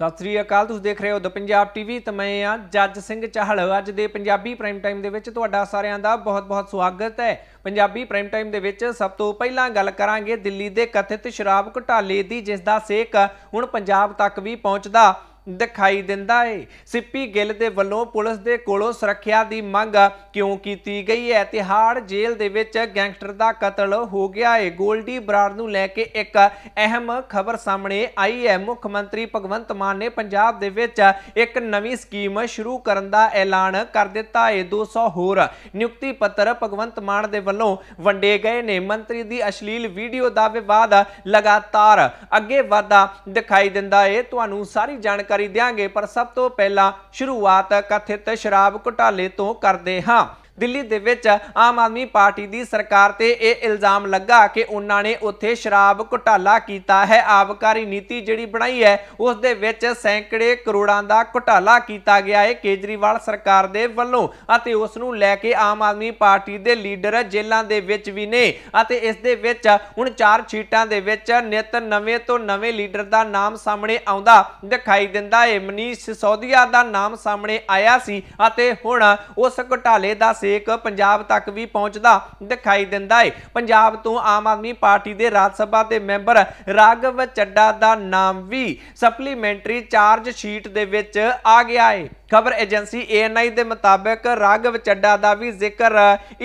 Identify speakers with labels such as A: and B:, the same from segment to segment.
A: ਸਤਿ ਸ੍ਰੀ ਅਕਾਲ ਤੁਸੀਂ ਦੇਖ ਰਹੇ ਹੋ ਦ ਪੰਜਾਬ ਟੀਵੀ ਤੇ ਮੈਂ ਆ ਜੱਜ ਸਿੰਘ ਚਾਹਲ ਅੱਜ ਦੇ ਪੰਜਾਬੀ ਪ੍ਰਾਈਮ ਟਾਈਮ ਦੇ ਵਿੱਚ ਤੁਹਾਡਾ ਸਾਰਿਆਂ ਦਾ ਬਹੁਤ-ਬਹੁਤ ਸਵਾਗਤ ਹੈ ਪੰਜਾਬੀ ਪ੍ਰਾਈਮ ਟਾਈਮ ਦੇ ਵਿੱਚ ਸਭ ਤੋਂ ਪਹਿਲਾਂ ਗੱਲ ਕਰਾਂਗੇ ਦਿੱਲੀ ਦੇ ਕਥਿਤ ਸ਼ਰਾਬ ਘਟਾਲੇ ਦੀ ਜਿਸ ਦਾ ਸੇਕ ਹੁਣ ਪੰਜਾਬ ਤੱਕ ਵੀ ਪਹੁੰਚਦਾ ਦਿਖਾਈ ਦਿੰਦਾ ਹੈ ਸਿੱਪੀ ਗਿੱਲ ਦੇ ਵੱਲੋਂ ਪੁਲਿਸ ਦੇ ਕੋਲੋਂ ਸੁਰੱਖਿਆ ਦੀ ਮੰਗ ਕਿਉਂ ਕੀਤੀ ਗਈ ਹੈ ਤਿਹਾੜ ਜੇਲ੍ਹ ਦੇ ਵਿੱਚ ਗੈਂਗਸਟਰ ਦਾ ਕਤਲ ਹੋ ਗਿਆ ਹੈ 골ਡੀ ਬਰਾੜ ਨੂੰ ਲੈ ਕੇ ਇੱਕ ਅਹਿਮ ਖਬਰ ਸਾਹਮਣੇ ਆਈ ਹੈ ਮੁੱਖ ਮੰਤਰੀ ਭਗਵੰਤ ਮਾਨ ਨੇ ਪੰਜਾਬ ਦੇ ਵਿੱਚ ਇੱਕ ਨਵੀਂ ਸਕੀਮ ਸ਼ੁਰੂ ਕਰਨ ਦਾ ਐਲਾਨ ਕਰ ਦਿੱਤਾ ਹੈ 200 ਹੋਰ ਨਿਯੁਕਤੀ ਪੱਤਰ ਭਗਵੰਤ ਮਾਨ ਦੇ ਵੱਲੋਂ ਵੰਡੇ ਗਏ ਨੇ ਮੰਤਰੀ ਦੀ ਅਸ਼ਲੀਲ ਵੀਡੀਓ ਦਾ ਵਿਵਾਦ ਲਗਾਤਾਰ ਅੱਗੇ ਵਧਦਾ ਦਿਖਾਈ ਦਿੰਦਾ ਹੈ ਤੁਹਾਨੂੰ ਸਾਰੀ ਜਾਣਕਾਰੀ ਜਾਣਕਾਰੀ ਦਿਆਂਗੇ ਪਰ ਸਭ ਤੋਂ ਪਹਿਲਾਂ ਸ਼ੁਰੂਆਤ ਕਥਿਤ ਸ਼ਰਾਬ ਘੁਟਾਲੇ ਤੋਂ ਕਰਦੇ ਹਾਂ ਦਿੱਲੀ ਦੇ ਵਿੱਚ ਆਮ ਆਦਮੀ ਪਾਰਟੀ ਦੀ ਸਰਕਾਰ ਤੇ ਇਹ ਇਲਜ਼ਾਮ ਲੱਗਾ ਕਿ ਉਹਨਾਂ ਨੇ ਉੱਥੇ ਸ਼ਰਾਬ ਘੁਟਾਲਾ ਕੀਤਾ ਹੈ ਆਬਕਾਰੀ ਨੀਤੀ ਜਿਹੜੀ ਬਣਾਈ ਹੈ ਉਸ ਦੇ ਵਿੱਚ ਸੈਂਕੜੇ ਕਰੋੜਾਂ ਦਾ ਘੁਟਾਲਾ ਕੀਤਾ ਗਿਆ ਹੈ ਕੇਜਰੀਵਾਲ ਸਰਕਾਰ ਦੇ ਵੱਲੋਂ ਅਤੇ ਉਸ ਨੂੰ ਲੈ ਕੇ ਆਮ ਆਦਮੀ ਪਾਰਟੀ ਦੇ ਲੀਡਰ ਜੇਲ੍ਹਾਂ ਦੇ ਵਿੱਚ ਵੀ ਨੇ ਅਤੇ ਇਸ ਦੇ ਵਿੱਚ ਹੁਣ ਚਾਰ ਛੀਟਾਂ ਦੇ ਵਿੱਚ ਨਿਤ ਨਵੇਂ ਤੋਂ ਨਵੇਂ ਲੀਡਰ ਦਾ ਨਾਮ ਸਾਹਮਣੇ ਆਉਂਦਾ ਦਿਖਾਈ ਦਿੰਦਾ ਹੈ ਮਨੀਸ਼ ਸੌਦੀਆ ਦਾ ਨਾਮ ਸਾਹਮਣੇ ਆਇਆ ਸੀ ਅਤੇ ਹੁਣ ਉਸ ਘੁਟਾਲੇ ਦਾ ਰੇਕ ਪੰਜਾਬ ਤੱਕ ਵੀ ਪਹੁੰਚਦਾ ਦਿਖਾਈ ਦਿੰਦਾ ਹੈ ਪੰਜਾਬ ਤੋਂ ਆਮ ਆਦਮੀ ਪਾਰਟੀ ਦੇ ਰਾਜ ਸਭਾ ਦੇ ਮੈਂਬਰ ਰਾਗਵ ਚੱਡਾ ਦਾ ਨਾਮ ਵੀ ਸਪਲੀਮੈਂਟਰੀ ਚਾਰਜ ਸ਼ੀਟ ਦੇ ਵਿੱਚ ਆ ਗਿਆ ਹੈ ਖਬਰ ਏਜੰਸੀ ਏਐਨਆਈ ਦੇ ਮੁਤਾਬਕ ਰਾਗਵ ਚੱਡਾ ਦਾ ਵੀ ਜ਼ਿਕਰ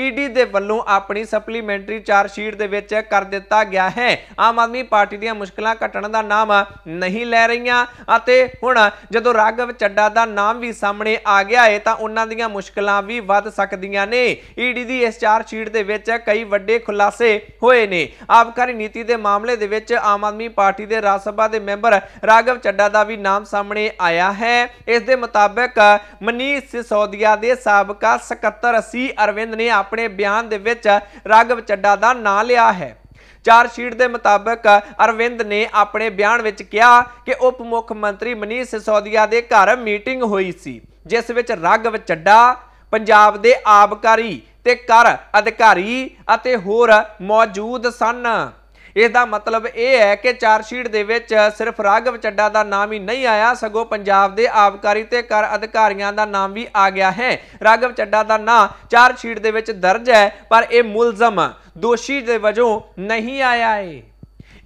A: ਈਡੀ ਦੇ ਵੱਲੋਂ ਆਪਣੀ ਸਪਲੀਮੈਂਟਰੀ ਚਾਰ ਸ਼ੀਟ ਦੇ ਵਿੱਚ ਕਰ ਦਿੱਤਾ ਗਿਆ ਹੈ ਆਮ ਆਦਮੀ ਪਾਰਟੀ ਦੀਆਂ ਮੁਸ਼ਕਲਾਂ ਘਟਣ ਦਾ ਨਾਮ ਨਹੀਂ ਲੈ ਰਹੀਆਂ ਅਤੇ ਹੁਣ ਜਦੋਂ ਰਾਗਵ ਚੱਡਾ ਦਾ ਨਾਮ ਵੀ ਸਾਹਮਣੇ ਆ ਗਿਆ ਹੈ ਤਾਂ ਉਹਨਾਂ ਦੀਆਂ ਮੁਸ਼ਕਲਾਂ ਵੀ ਵੱਧ ਸਕਦੀਆਂ ਨੇ ਈਡੀ ਦੀ ਇਸ ਚਾਰ ਸ਼ੀਟ ਦੇ ਵਿੱਚ ਕਈ ਵੱਡੇ ਖੁਲਾਸੇ ਹੋਏ ਨੇ ਆਬਕਾਰੀ ਨੀਤੀ ਦੇ ਮਾਮਲੇ ਦੇ ਵਿੱਚ ਆਮ ਆਦਮੀ ਪਾਰਟੀ ਦੇ ਰਾਜ ਸਭਾ ਦੇ ਮੈਂਬਰ ਰਾਗਵ ਚੱਡਾ ਦਾ ਵੀ ਨਾਮ ਸਾਹਮਣੇ ਆਇਆ ਹੈ ਇਸ ਦੇ ਮੁਤਾਬਕ ਵਿਧਾਇਕ ਮਨੀਸ਼ ਸਿਸੋਦੀਆ ਦੇ ਸਾਬਕਾ ਸਕੱਤਰ ਸੀ ਅਰਵਿੰਦ ਨੇ ਆਪਣੇ ਬਿਆਨ ਦੇ ਵਿੱਚ ਰਾਗਵ ਚੱਡਾ ਦਾ ਨਾਂ ਲਿਆ ਹੈ ਚਾਰ ਸ਼ੀਟ ਦੇ ਮੁਤਾਬਕ ਅਰਵਿੰਦ ਨੇ ਆਪਣੇ ਬਿਆਨ ਵਿੱਚ ਕਿਹਾ ਕਿ ਉਪ ਮੁੱਖ ਮੰਤਰੀ ਮਨੀਸ਼ ਸਿਸੋਦੀਆ ਦੇ ਘਰ ਮੀਟਿੰਗ ਹੋਈ ਸੀ ਜਿਸ ਵਿੱਚ ਰਾਗਵ ਚੱਡਾ ਪੰਜਾਬ ਦੇ ਆਬਕਾਰੀ ਤੇ ਕਰ ਅਧਿਕਾਰੀ ਅਤੇ ਹੋਰ ਮੌਜੂਦ ਸਨ ਇਸ ਦਾ ਮਤਲਬ ਇਹ ਹੈ ਕਿ ਚਾਰ ਸ਼ੀਟ ਦੇ ਵਿੱਚ ਸਿਰਫ ਰਾਘਵ ਚੱਡਾ ਦਾ ਨਾਮ ਹੀ ਨਹੀਂ ਆਇਆ ਸਗੋਂ ਪੰਜਾਬ ਦੇ ਆਬਕਾਰੀ ਤੇ ਕਰ ਅਧਿਕਾਰੀਆਂ ਦਾ ਨਾਮ ਵੀ ਆ ਗਿਆ ਹੈ ਰਾਘਵ ਚੱਡਾ ਦਾ ਨਾਮ ਚਾਰ ਸ਼ੀਟ ਦੇ ਵਿੱਚ ਦਰਜ ਹੈ ਪਰ ਇਹ ਮੁਲਜ਼ਮ ਦੋਸ਼ੀ ਦੇ ਵਜੋਂ ਨਹੀਂ ਆਇਆ ਹੈ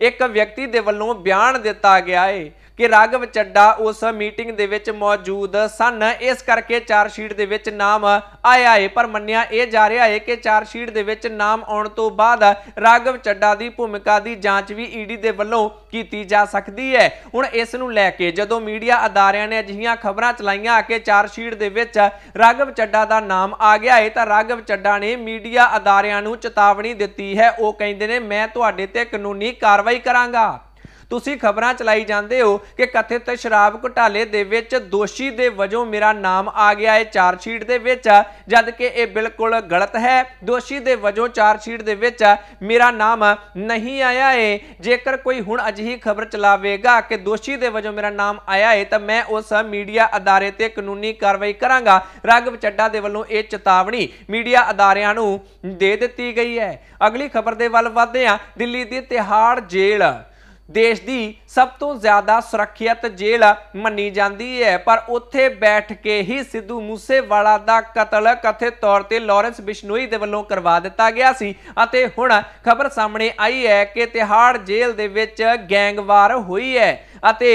A: ਇੱਕ ਵਿਅਕਤੀ ਦੇ ਵੱਲੋਂ ਬਿਆਨ ਦਿੱਤਾ ਗਿਆ ਹੈ ਕਿ ਰਾਘਵ ਚੱਡਾ ਉਸ ਮੀਟਿੰਗ ਦੇ ਵਿੱਚ ਮੌਜੂਦ ਸਨ ਇਸ ਕਰਕੇ ਚਾਰ ਸ਼ੀਟ ਦੇ ਵਿੱਚ ਨਾਮ ਆਇਆ ਹੈ ਪਰ ਮੰਨਿਆ ਇਹ ਜਾ ਰਿਹਾ ਹੈ ਕਿ ਚਾਰ ਸ਼ੀਟ ਦੇ ਵਿੱਚ ਨਾਮ ਆਉਣ ਤੋਂ ਬਾਅਦ ਰਾਘਵ ਚੱਡਾ ਦੀ ਭੂਮਿਕਾ ਦੀ ਜਾਂਚ ਵੀ ਈਡੀ ਦੇ ਵੱਲੋਂ ਕੀਤੀ ਜਾ ਸਕਦੀ ਹੈ ਹੁਣ ਇਸ ਨੂੰ ਲੈ ਕੇ ਜਦੋਂ ਮੀਡੀਆ ਅਦਾਰਿਆਂ ਨੇ ਅਜਿਹੀਆਂ ਖਬਰਾਂ ਚਲਾਈਆਂ ਆ ਕਿ ਚਾਰ ਸ਼ੀਟ ਦੇ ਵਿੱਚ ਰਾਘਵ ਚੱਡਾ ਦਾ ਨਾਮ ਆ ਗਿਆ ਹੈ ਤਾਂ ਰਾਘਵ ਚੱਡਾ ਨੇ ਮੀਡੀਆ ਅਦਾਰਿਆਂ ਨੂੰ ਚੇਤਾਵਨੀ ਦਿੱਤੀ ਹੈ ਉਹ ਕਹਿੰਦੇ ਨੇ ਮੈਂ ਤੁਹਾਡੇ ਤੇ ਕਾਨੂੰਨੀ ਕਾਰਵਾਈ ਕਰਾਂਗਾ ਤੁਸੀਂ ਖਬਰਾਂ ਚਲਾਈ ਜਾਂਦੇ ਹੋ ਕਿ ਕਥਿਤ ਸ਼ਰਾਬ ਘਟਾਲੇ ਦੇ ਵਿੱਚ ਦੋਸ਼ੀ ਦੇ ਵਜੋਂ ਮੇਰਾ ਨਾਮ ਆ ਗਿਆ ਹੈ ਚਾਰ ਸ਼ੀਟ ਦੇ ਵਿੱਚ ਜਦ ਕਿ ਇਹ ਬਿਲਕੁਲ ਗਲਤ ਹੈ ਦੋਸ਼ੀ ਦੇ ਵਜੋਂ ਚਾਰ ਸ਼ੀਟ ਦੇ ਵਿੱਚ ਮੇਰਾ ਨਾਮ ਨਹੀਂ ਆਇਆ ਹੈ ਜੇਕਰ ਕੋਈ ਹੁਣ ਅਜਿਹੀ ਖਬਰ ਚਲਾਵੇਗਾ ਕਿ ਦੋਸ਼ੀ ਦੇ ਵਜੋਂ ਮੇਰਾ ਨਾਮ ਆਇਆ ਹੈ ਤਾਂ ਮੈਂ ਉਸ ਮੀਡੀਆ ਅਦਾਰੇ ਤੇ ਕਾਨੂੰਨੀ ਕਾਰਵਾਈ ਕਰਾਂਗਾ ਰਾਗਵ ਚੱਡਾ ਦੇ ਵੱਲੋਂ ਇਹ ਚੇਤਾਵਨੀ ਮੀਡੀਆ ਅਦਾਰਿਆਂ ਨੂੰ ਦੇ ਦਿੱਤੀ ਗਈ ਹੈ ਅਗਲੀ ਖਬਰ ਦੇ ਵੱਲ ਵਧਦੇ ਹਾਂ ਦਿੱਲੀ ਦੀ ਤਿਹਾੜ ਜੇਲ੍ਹ ਦੇਸ਼ ਦੀ ਸਭ ਤੋਂ ਜ਼ਿਆਦਾ ਸੁਰੱਖਿਅਤ ਜੇਲ੍ਹ ਮੰਨੀ ਜਾਂਦੀ ਹੈ ਪਰ ਉੱਥੇ ਬੈਠ ਕੇ ਹੀ ਸਿੱਧੂ ਮੂਸੇਵਾਲਾ ਦਾ ਕਤਲ ਕਥਿਤ ਤੌਰ ਤੇ ਲਾਰੈਂਸ ਬਿਸ਼ਨੋਈ ਦੇ ਵੱਲੋਂ ਕਰਵਾ ਦਿੱਤਾ ਗਿਆ ਸੀ ਅਤੇ ਹੁਣ ਖਬਰ ਸਾਹਮਣੇ ਆਈ ਹੈ ਕਿ ਤਿਹਾੜ ਜੇਲ੍ਹ ਦੇ ਵਿੱਚ ਗੈਂਗਵਾਰ ਹੋਈ ਹੈ ਅਤੇ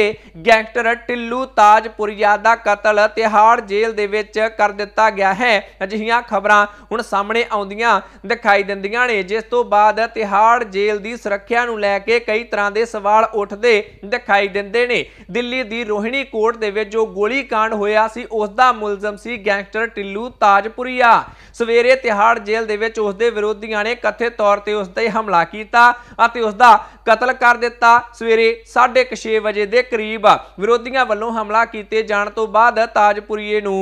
A: ਗੈਂਗਸਟਰ ਟਿੱਲੂ ਤਾਜਪੁਰੀਆ ਦਾ ਕਤਲ ਤਿਹਾੜ ਜੇਲ੍ਹ ਦੇ ਵਿੱਚ ਕਰ ਦਿੱਤਾ ਗਿਆ ਹੈ ਅਜਿਹੀਆਂ ਖਬਰਾਂ ਹੁਣ ਸਾਹਮਣੇ ਆਉਂਦੀਆਂ ਦਿਖਾਈ ਦਿੰਦੀਆਂ ਨੇ ਜਿਸ ਤੋਂ ਬਾਅਦ ਤਿਹਾੜ ਜੇਲ੍ਹ ਦੀ ਸੁਰੱਖਿਆ ਨੂੰ ਲੈ ਕੇ ਕਈ ਤਰ੍ਹਾਂ ਦੇ ਸਵਾਲ ਉੱਠਦੇ ਦਿਖਾਈ ਦਿੰਦੇ ਨੇ ਦਿੱਲੀ ਦੀ ਰੋਹਿਣੀ ਕੋਰਟ ਦੇ ਵਿੱਚ ਜੋ ਗੋਲੀ ਕਾਂਡ ਹੋਇਆ ਸੀ ਉਸ ਦਾ ਮੁਲਜ਼ਮ ਸੀ ਗੈਂਗਸਟਰ ਟਿੱਲੂ ਤਾਜਪੁਰੀਆ ਸਵੇਰੇ ਤਿਹਾੜ ਜੇਲ੍ਹ ਦੇ ਵਿੱਚ ਉਸ ਦੇ ਵਿਰੋਧੀਆਂ ਨੇ ਕਥਿਤ ਤੌਰ ਤੇ ਉਸ ਤੇ ਹਮਲਾ ਕੀਤਾ ਅਤੇ ਉਸ ਦਾ ਕਤਲ ਕਰ ਦਿੱਤਾ ਸਵੇਰੇ 6:30 ਵਜੇ ਦੇ ਕਰੀਬ ਵਿਰੋਧੀਆਂ ਵੱਲੋਂ ਹਮਲਾ ਕੀਤੇ ਜਾਣ ਤੋਂ ਬਾਅਦ ਤਾਜਪੁਰੀਏ ਨੂੰ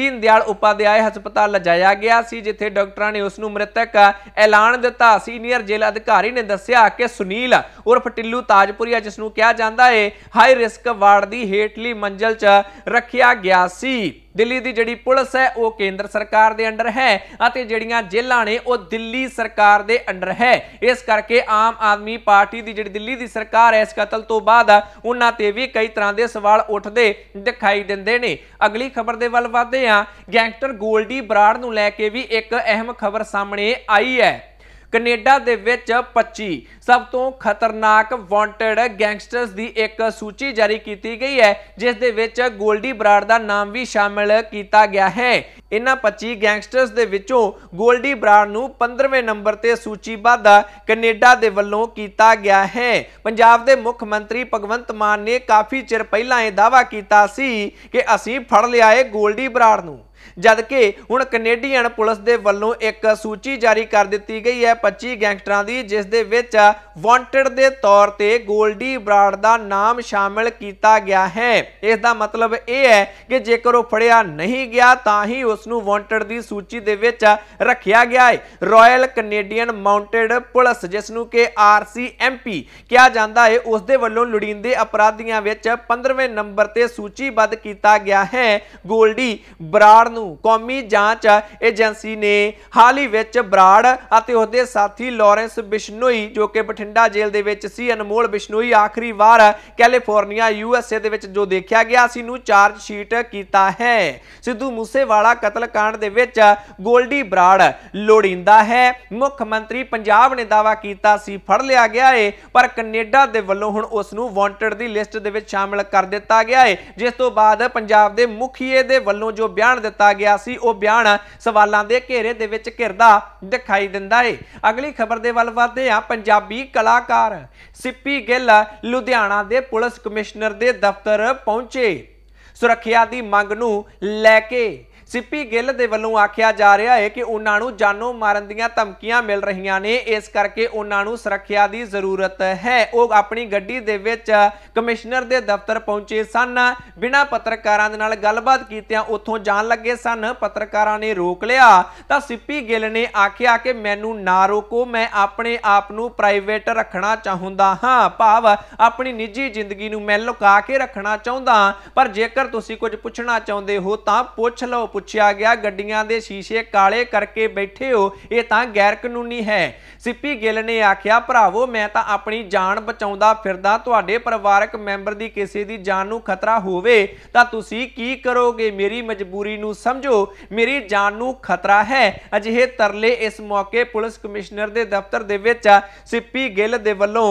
A: ਦੀਨਦਿਆਲ ਉਪਾਧਿਆਏ ਹਸਪਤਾਲ ਲਿਜਾਇਆ ਗਿਆ ਸੀ ਜਿੱਥੇ ਡਾਕਟਰਾਂ ਨੇ ਉਸ ਨੂੰ ਮ੍ਰਿਤਕ ਐਲਾਨ ਦਿੱਤਾ ਸੀਨੀਅਰ ਜੇਲ੍ਹ ਅਧਿਕਾਰੀ ਨੇ ਦੱਸਿਆ ਕਿ ਸੁਨੀਲ ਉਰਫ ਟਿੱਲੂ ਤਾਜ ਰਾਜਪੁਰੀਆ ਜਿਸ ਨੂੰ ਕਿਹਾ ਜਾਂਦਾ ਏ ਹਾਈ ਰਿਸਕ ਵਾਰਡ ਦੀ ਹੇਠਲੀ ਮੰਜ਼ਲ 'ਚ ਰੱਖਿਆ ਗਿਆ ਸੀ ਦਿੱਲੀ ਦੀ ਜਿਹੜੀ ਪੁਲਿਸ ਹੈ ਉਹ ਕੇਂਦਰ ਸਰਕਾਰ ਦੇ ਅੰਡਰ ਹੈ ਅਤੇ ਜਿਹੜੀਆਂ ਜੇਲ੍ਹਾਂ ਨੇ ਉਹ ਦਿੱਲੀ ਸਰਕਾਰ ਦੇ ਅੰਡਰ ਹੈ ਇਸ ਕਰਕੇ ਆਮ ਆਦਮੀ ਪਾਰਟੀ ਦੀ ਜਿਹੜੀ ਦਿੱਲੀ ਦੀ ਸਰਕਾਰ ਹੈ ਇਸ ਕਤਲ ਤੋਂ ਬਾਅਦ ਉਹਨਾਂ ਤੇ ਵੀ ਕਈ ਤਰ੍ਹਾਂ ਦੇ ਸਵਾਲ ਉੱਠਦੇ ਦਿਖਾਈ ਦਿੰਦੇ ਨੇ ਅਗਲੀ ਖਬਰ ਦੇ ਵੱਲ ਵਧਦੇ ਹਾਂ ਗੈਂਗਸਟਰ ਗੋਲਡੀ ਬਰਾੜ ਨੂੰ ਲੈ ਕੇ ਵੀ ਇੱਕ ਅਹਿਮ ਖਬਰ ਸਾਹਮਣੇ ਆਈ ਹੈ ਕੈਨੇਡਾ ਦੇ ਵਿੱਚ 25 ਸਭ ਤੋਂ ਖਤਰਨਾਕ ਵਾਂਟਡ ਗੈਂਗਸਟਰਸ ਦੀ ਇੱਕ ਸੂਚੀ ਜਾਰੀ ਕੀਤੀ ਗਈ ਹੈ ਜਿਸ ਦੇ ਵਿੱਚ ਗੋਲਡੀ ਬਰਾੜ ਦਾ ਨਾਮ ਵੀ ਸ਼ਾਮਿਲ ਕੀਤਾ ਗਿਆ ਹੈ ਇਹਨਾਂ 25 ਗੈਂਗਸਟਰਸ ਦੇ ਵਿੱਚੋਂ ਗੋਲਡੀ ਬਰਾੜ ਨੂੰ 15ਵੇਂ ਨੰਬਰ ਤੇ ਸੂਚੀਬੱਧ ਕੈਨੇਡਾ ਦੇ ਵੱਲੋਂ ਕੀਤਾ ਗਿਆ ਹੈ ਪੰਜਾਬ ਦੇ ਮੁੱਖ ਮੰਤਰੀ ਭਗਵੰਤ ਮਾਨ ਨੇ ਕਾਫੀ ਚਿਰ ਪਹਿਲਾਂ ਇਹ ਦਾਅਵਾ ਕੀਤਾ ਸੀ ਕਿ ਅਸੀਂ ਫੜ ਲਿਆ ਗੋਲਡੀ ਬਰਾੜ ਨੂੰ ਜਦਕਿ ਹੁਣ ਕੈਨੇਡੀਅਨ ਪੁਲਿਸ ਦੇ ਵੱਲੋਂ ਇੱਕ ਸੂਚੀ ਜਾਰੀ ਕਰ ਦਿੱਤੀ ਗਈ ਹੈ 25 ਗੈਂਗਸਟਰਾਂ ਦੀ ਜਿਸ ਦੇ ਵਿੱਚ ਵਾਂਟਡ ਦੇ ਤੌਰ ਤੇ ਗੋਲਡੀ ਬਰਾਡ ਦਾ ਨਾਮ ਸ਼ਾਮਿਲ ਕੀਤਾ ਗਿਆ ਹੈ ਇਸ ਦਾ ਮਤਲਬ ਇਹ ਹੈ ਕਿ ਜੇਕਰ ਉਹ ਫੜਿਆ ਨਹੀਂ ਗਿਆ ਤਾਂ ਹੀ ਉਸ ਨੂੰ ਵਾਂਟਡ ਦੀ ਸੂਚੀ ਦੇ ਵਿੱਚ ਰੱਖਿਆ ਗਿਆ ਹੈ ਰਾਇਲ ਕੈਨੇਡੀਅਨ ਮਾਉਂਟਡ ਪੁਲਿਸ ਜਿਸ ਨੂੰ ਕਿ RCMP ਕਿਹਾ ਜਾਂਦਾ ਹੈ ਉਸ ਦੇ ਵੱਲੋਂ ਲੁੜੀਂਦੇ ਅਪਰਾਧੀਆਂ ਵਿੱਚ 15ਵੇਂ ਨੰਬਰ ਤੇ ਸੂਚੀਬੱਧ ਕੀਤਾ ਗਿਆ ਹੈ ਗੋਲਡੀ ਬਰਾਡ ਨੂੰ ਨੂੰ ਕੌਮੀ ਜਾਂਚ ਏਜੰਸੀ ਨੇ ਹਾਲ ਹੀ ਵਿੱਚ ਬਰਾੜ ਅਤੇ ਉਹਦੇ ਸਾਥੀ ਲਾਰੈਂਸ ਬਿਸ਼ਨੋਈ ਜੋ ਕਿ ਬਠਿੰਡਾ ਜੇਲ੍ਹ ਦੇ ਵਿੱਚ ਸੀ ਅਨਮੋਲ ਬਿਸ਼ਨੋਈ ਆਖਰੀ ਵਾਰ ਕੈਲੀਫੋਰਨੀਆ ਯੂ ਐਸ ਏ ਦੇ ਵਿੱਚ ਜੋ ਦੇਖਿਆ ਗਿਆ ਸੀ ਨੂੰ ਚਾਰਜ ਸ਼ੀਟ ਕੀਤਾ ਹੈ ਸਿੱਧੂ ਮੂਸੇਵਾਲਾ ਕਤਲकांड ਦੇ ਵਿੱਚ ਗੋਲਡੀ ਬਰਾੜ ਲੋੜਿੰਦਾ ਹੈ ਮੁੱਖ ਮੰਤਰੀ ਪੰਜਾਬ ਨੇ ਦਾਵਾ ਕੀਤਾ ਸੀ ਫੜ ਲਿਆ ਗਿਆ ਏ ਪਰ ਕੈਨੇਡਾ ਦੇ ਵੱਲੋਂ ਹੁਣ ਉਸ ਨੂੰ ਵਾਂਟਡ ਦੀ ਲਿਸਟ ਦੇ ਵਿੱਚ ਸ਼ਾਮਲ ਕਰ ਦਿੱਤਾ ਗਿਆ ਏ ਜਿਸ ਤੋਂ ਬਾਅਦ ਪੰਜਾਬ ਦੇ ਮੁਖੀਏ ਦੇ ਵੱਲੋਂ ਜੋ ਬਿਆਨ ਦਿੱਤਾ ਗਿਆ ਸੀ ਉਹ ਬਿਆਨ ਸਵਾਲਾਂ ਦੇ ਘੇਰੇ ਦੇ ਵਿੱਚ ਘਿਰਦਾ ਦਿਖਾਈ ਦਿੰਦਾ ਏ ਅਗਲੀ ਖਬਰ ਦੇ ਵੱਲ ਵਧਦੇ ਆ ਪੰਜਾਬੀ ਕਲਾਕਾਰ ਸਿੱਪੀ ਗਿੱਲ ਲੁਧਿਆਣਾ ਦੇ ਪੁਲਿਸ ਕਮਿਸ਼ਨਰ ਦੇ ਦਫ਼ਤਰ ਪਹੁੰਚੇ ਸੁਰੱਖਿਆ ਦੀ ਮੰਗ ਨੂੰ ਲੈ ਕੇ ਸਿੱਪੀ ਗਿੱਲ ਦੇ ਵੱਲੋਂ ਆਖਿਆ ਜਾ ਰਿਹਾ ਹੈ ਕਿ ਉਹਨਾਂ ਨੂੰ ਜਾਨੋਂ ਮਾਰਨ ਦੀਆਂ ਧਮਕੀਆਂ ਮਿਲ ਰਹੀਆਂ ਨੇ ਇਸ ਕਰਕੇ ਉਹਨਾਂ ਨੂੰ ਸੁਰੱਖਿਆ ਦੀ ਜ਼ਰੂਰਤ ਹੈ ਉਹ ਆਪਣੀ ਗੱਡੀ ਦੇ ਵਿੱਚ ਕਮਿਸ਼ਨਰ ਦੇ ਦਫ਼ਤਰ ਪਹੁੰਚੇ ਸਨ ਬਿਨਾਂ ਪੱਤਰਕਾਰਾਂ ਦੇ ਨਾਲ ਗੱਲਬਾਤ ਕੀਤਿਆਂ ਉੱਥੋਂ ਜਾਣ ਲੱਗੇ ਸਨ ਪੱਤਰਕਾਰਾਂ ਨੇ ਰੋਕ ਲਿਆ ਤਾਂ ਸਿੱਪੀ ਗਿੱਲ ਨੇ ਆਖਿਆ ਕਿ ਮੈਨੂੰ ਨਾ ਰੋਕੋ ਮੈਂ ਆਪਣੇ ਆਪ ਨੂੰ ਪ੍ਰਾਈਵੇਟ ਰੱਖਣਾ ਚਾਹੁੰਦਾ ਹਾਂ ਭਾਵ ਆਪਣੀ ਨਿੱਜੀ ਜ਼ਿੰਦਗੀ ਨੂੰ ਮੈਂ ਲੁਕਾ ਕੇ ਰੱਖਣਾ ਚਾਹੁੰਦਾ ਪਰ ਜੇਕਰ ਤੁਸੀਂ ਕੁਝ ਪੁੱਛਣਾ ਚਾਹੁੰਦੇ ਹੋ ਤਾਂ ਪੁੱਛ ਲਓ ਪੁੱਛਿਆ ਗਿਆ ਗੱਡੀਆਂ ਦੇ ਸ਼ੀਸ਼ੇ ਕਾਲੇ ਕਰਕੇ ਬੈਠੇ ਹੋ ਇਹ ਤਾਂ ਗੈਰ ਕਾਨੂੰਨੀ ਹੈ ਸਿੱਪੀ ਗਿੱਲ ਨੇ ਆਖਿਆ ਭਰਾਵੋ ਮੈਂ ਤਾਂ ਆਪਣੀ ਜਾਨ ਬਚਾਉਂਦਾ ਫਿਰਦਾ ਤੁਹਾਡੇ ਪਰਿਵਾਰਕ ਮੈਂਬਰ ਦੀ ਕਿਸੇ ਦੀ ਜਾਨ ਨੂੰ ਖਤਰਾ ਹੋਵੇ ਤਾਂ ਤੁਸੀਂ ਕੀ ਕਰੋਗੇ ਮੇਰੀ ਮਜਬੂਰੀ ਨੂੰ ਸਮਝੋ ਮੇਰੀ ਜਾਨ ਨੂੰ ਖਤਰਾ ਹੈ ਅਜਿਹੇ ਤਰਲੇ ਇਸ ਮੌਕੇ ਪੁਲਿਸ ਕਮਿਸ਼ਨਰ ਦੇ ਦਫ਼ਤਰ ਦੇ ਵਿੱਚ ਸਿੱਪੀ ਗਿੱਲ ਦੇ ਵੱਲੋਂ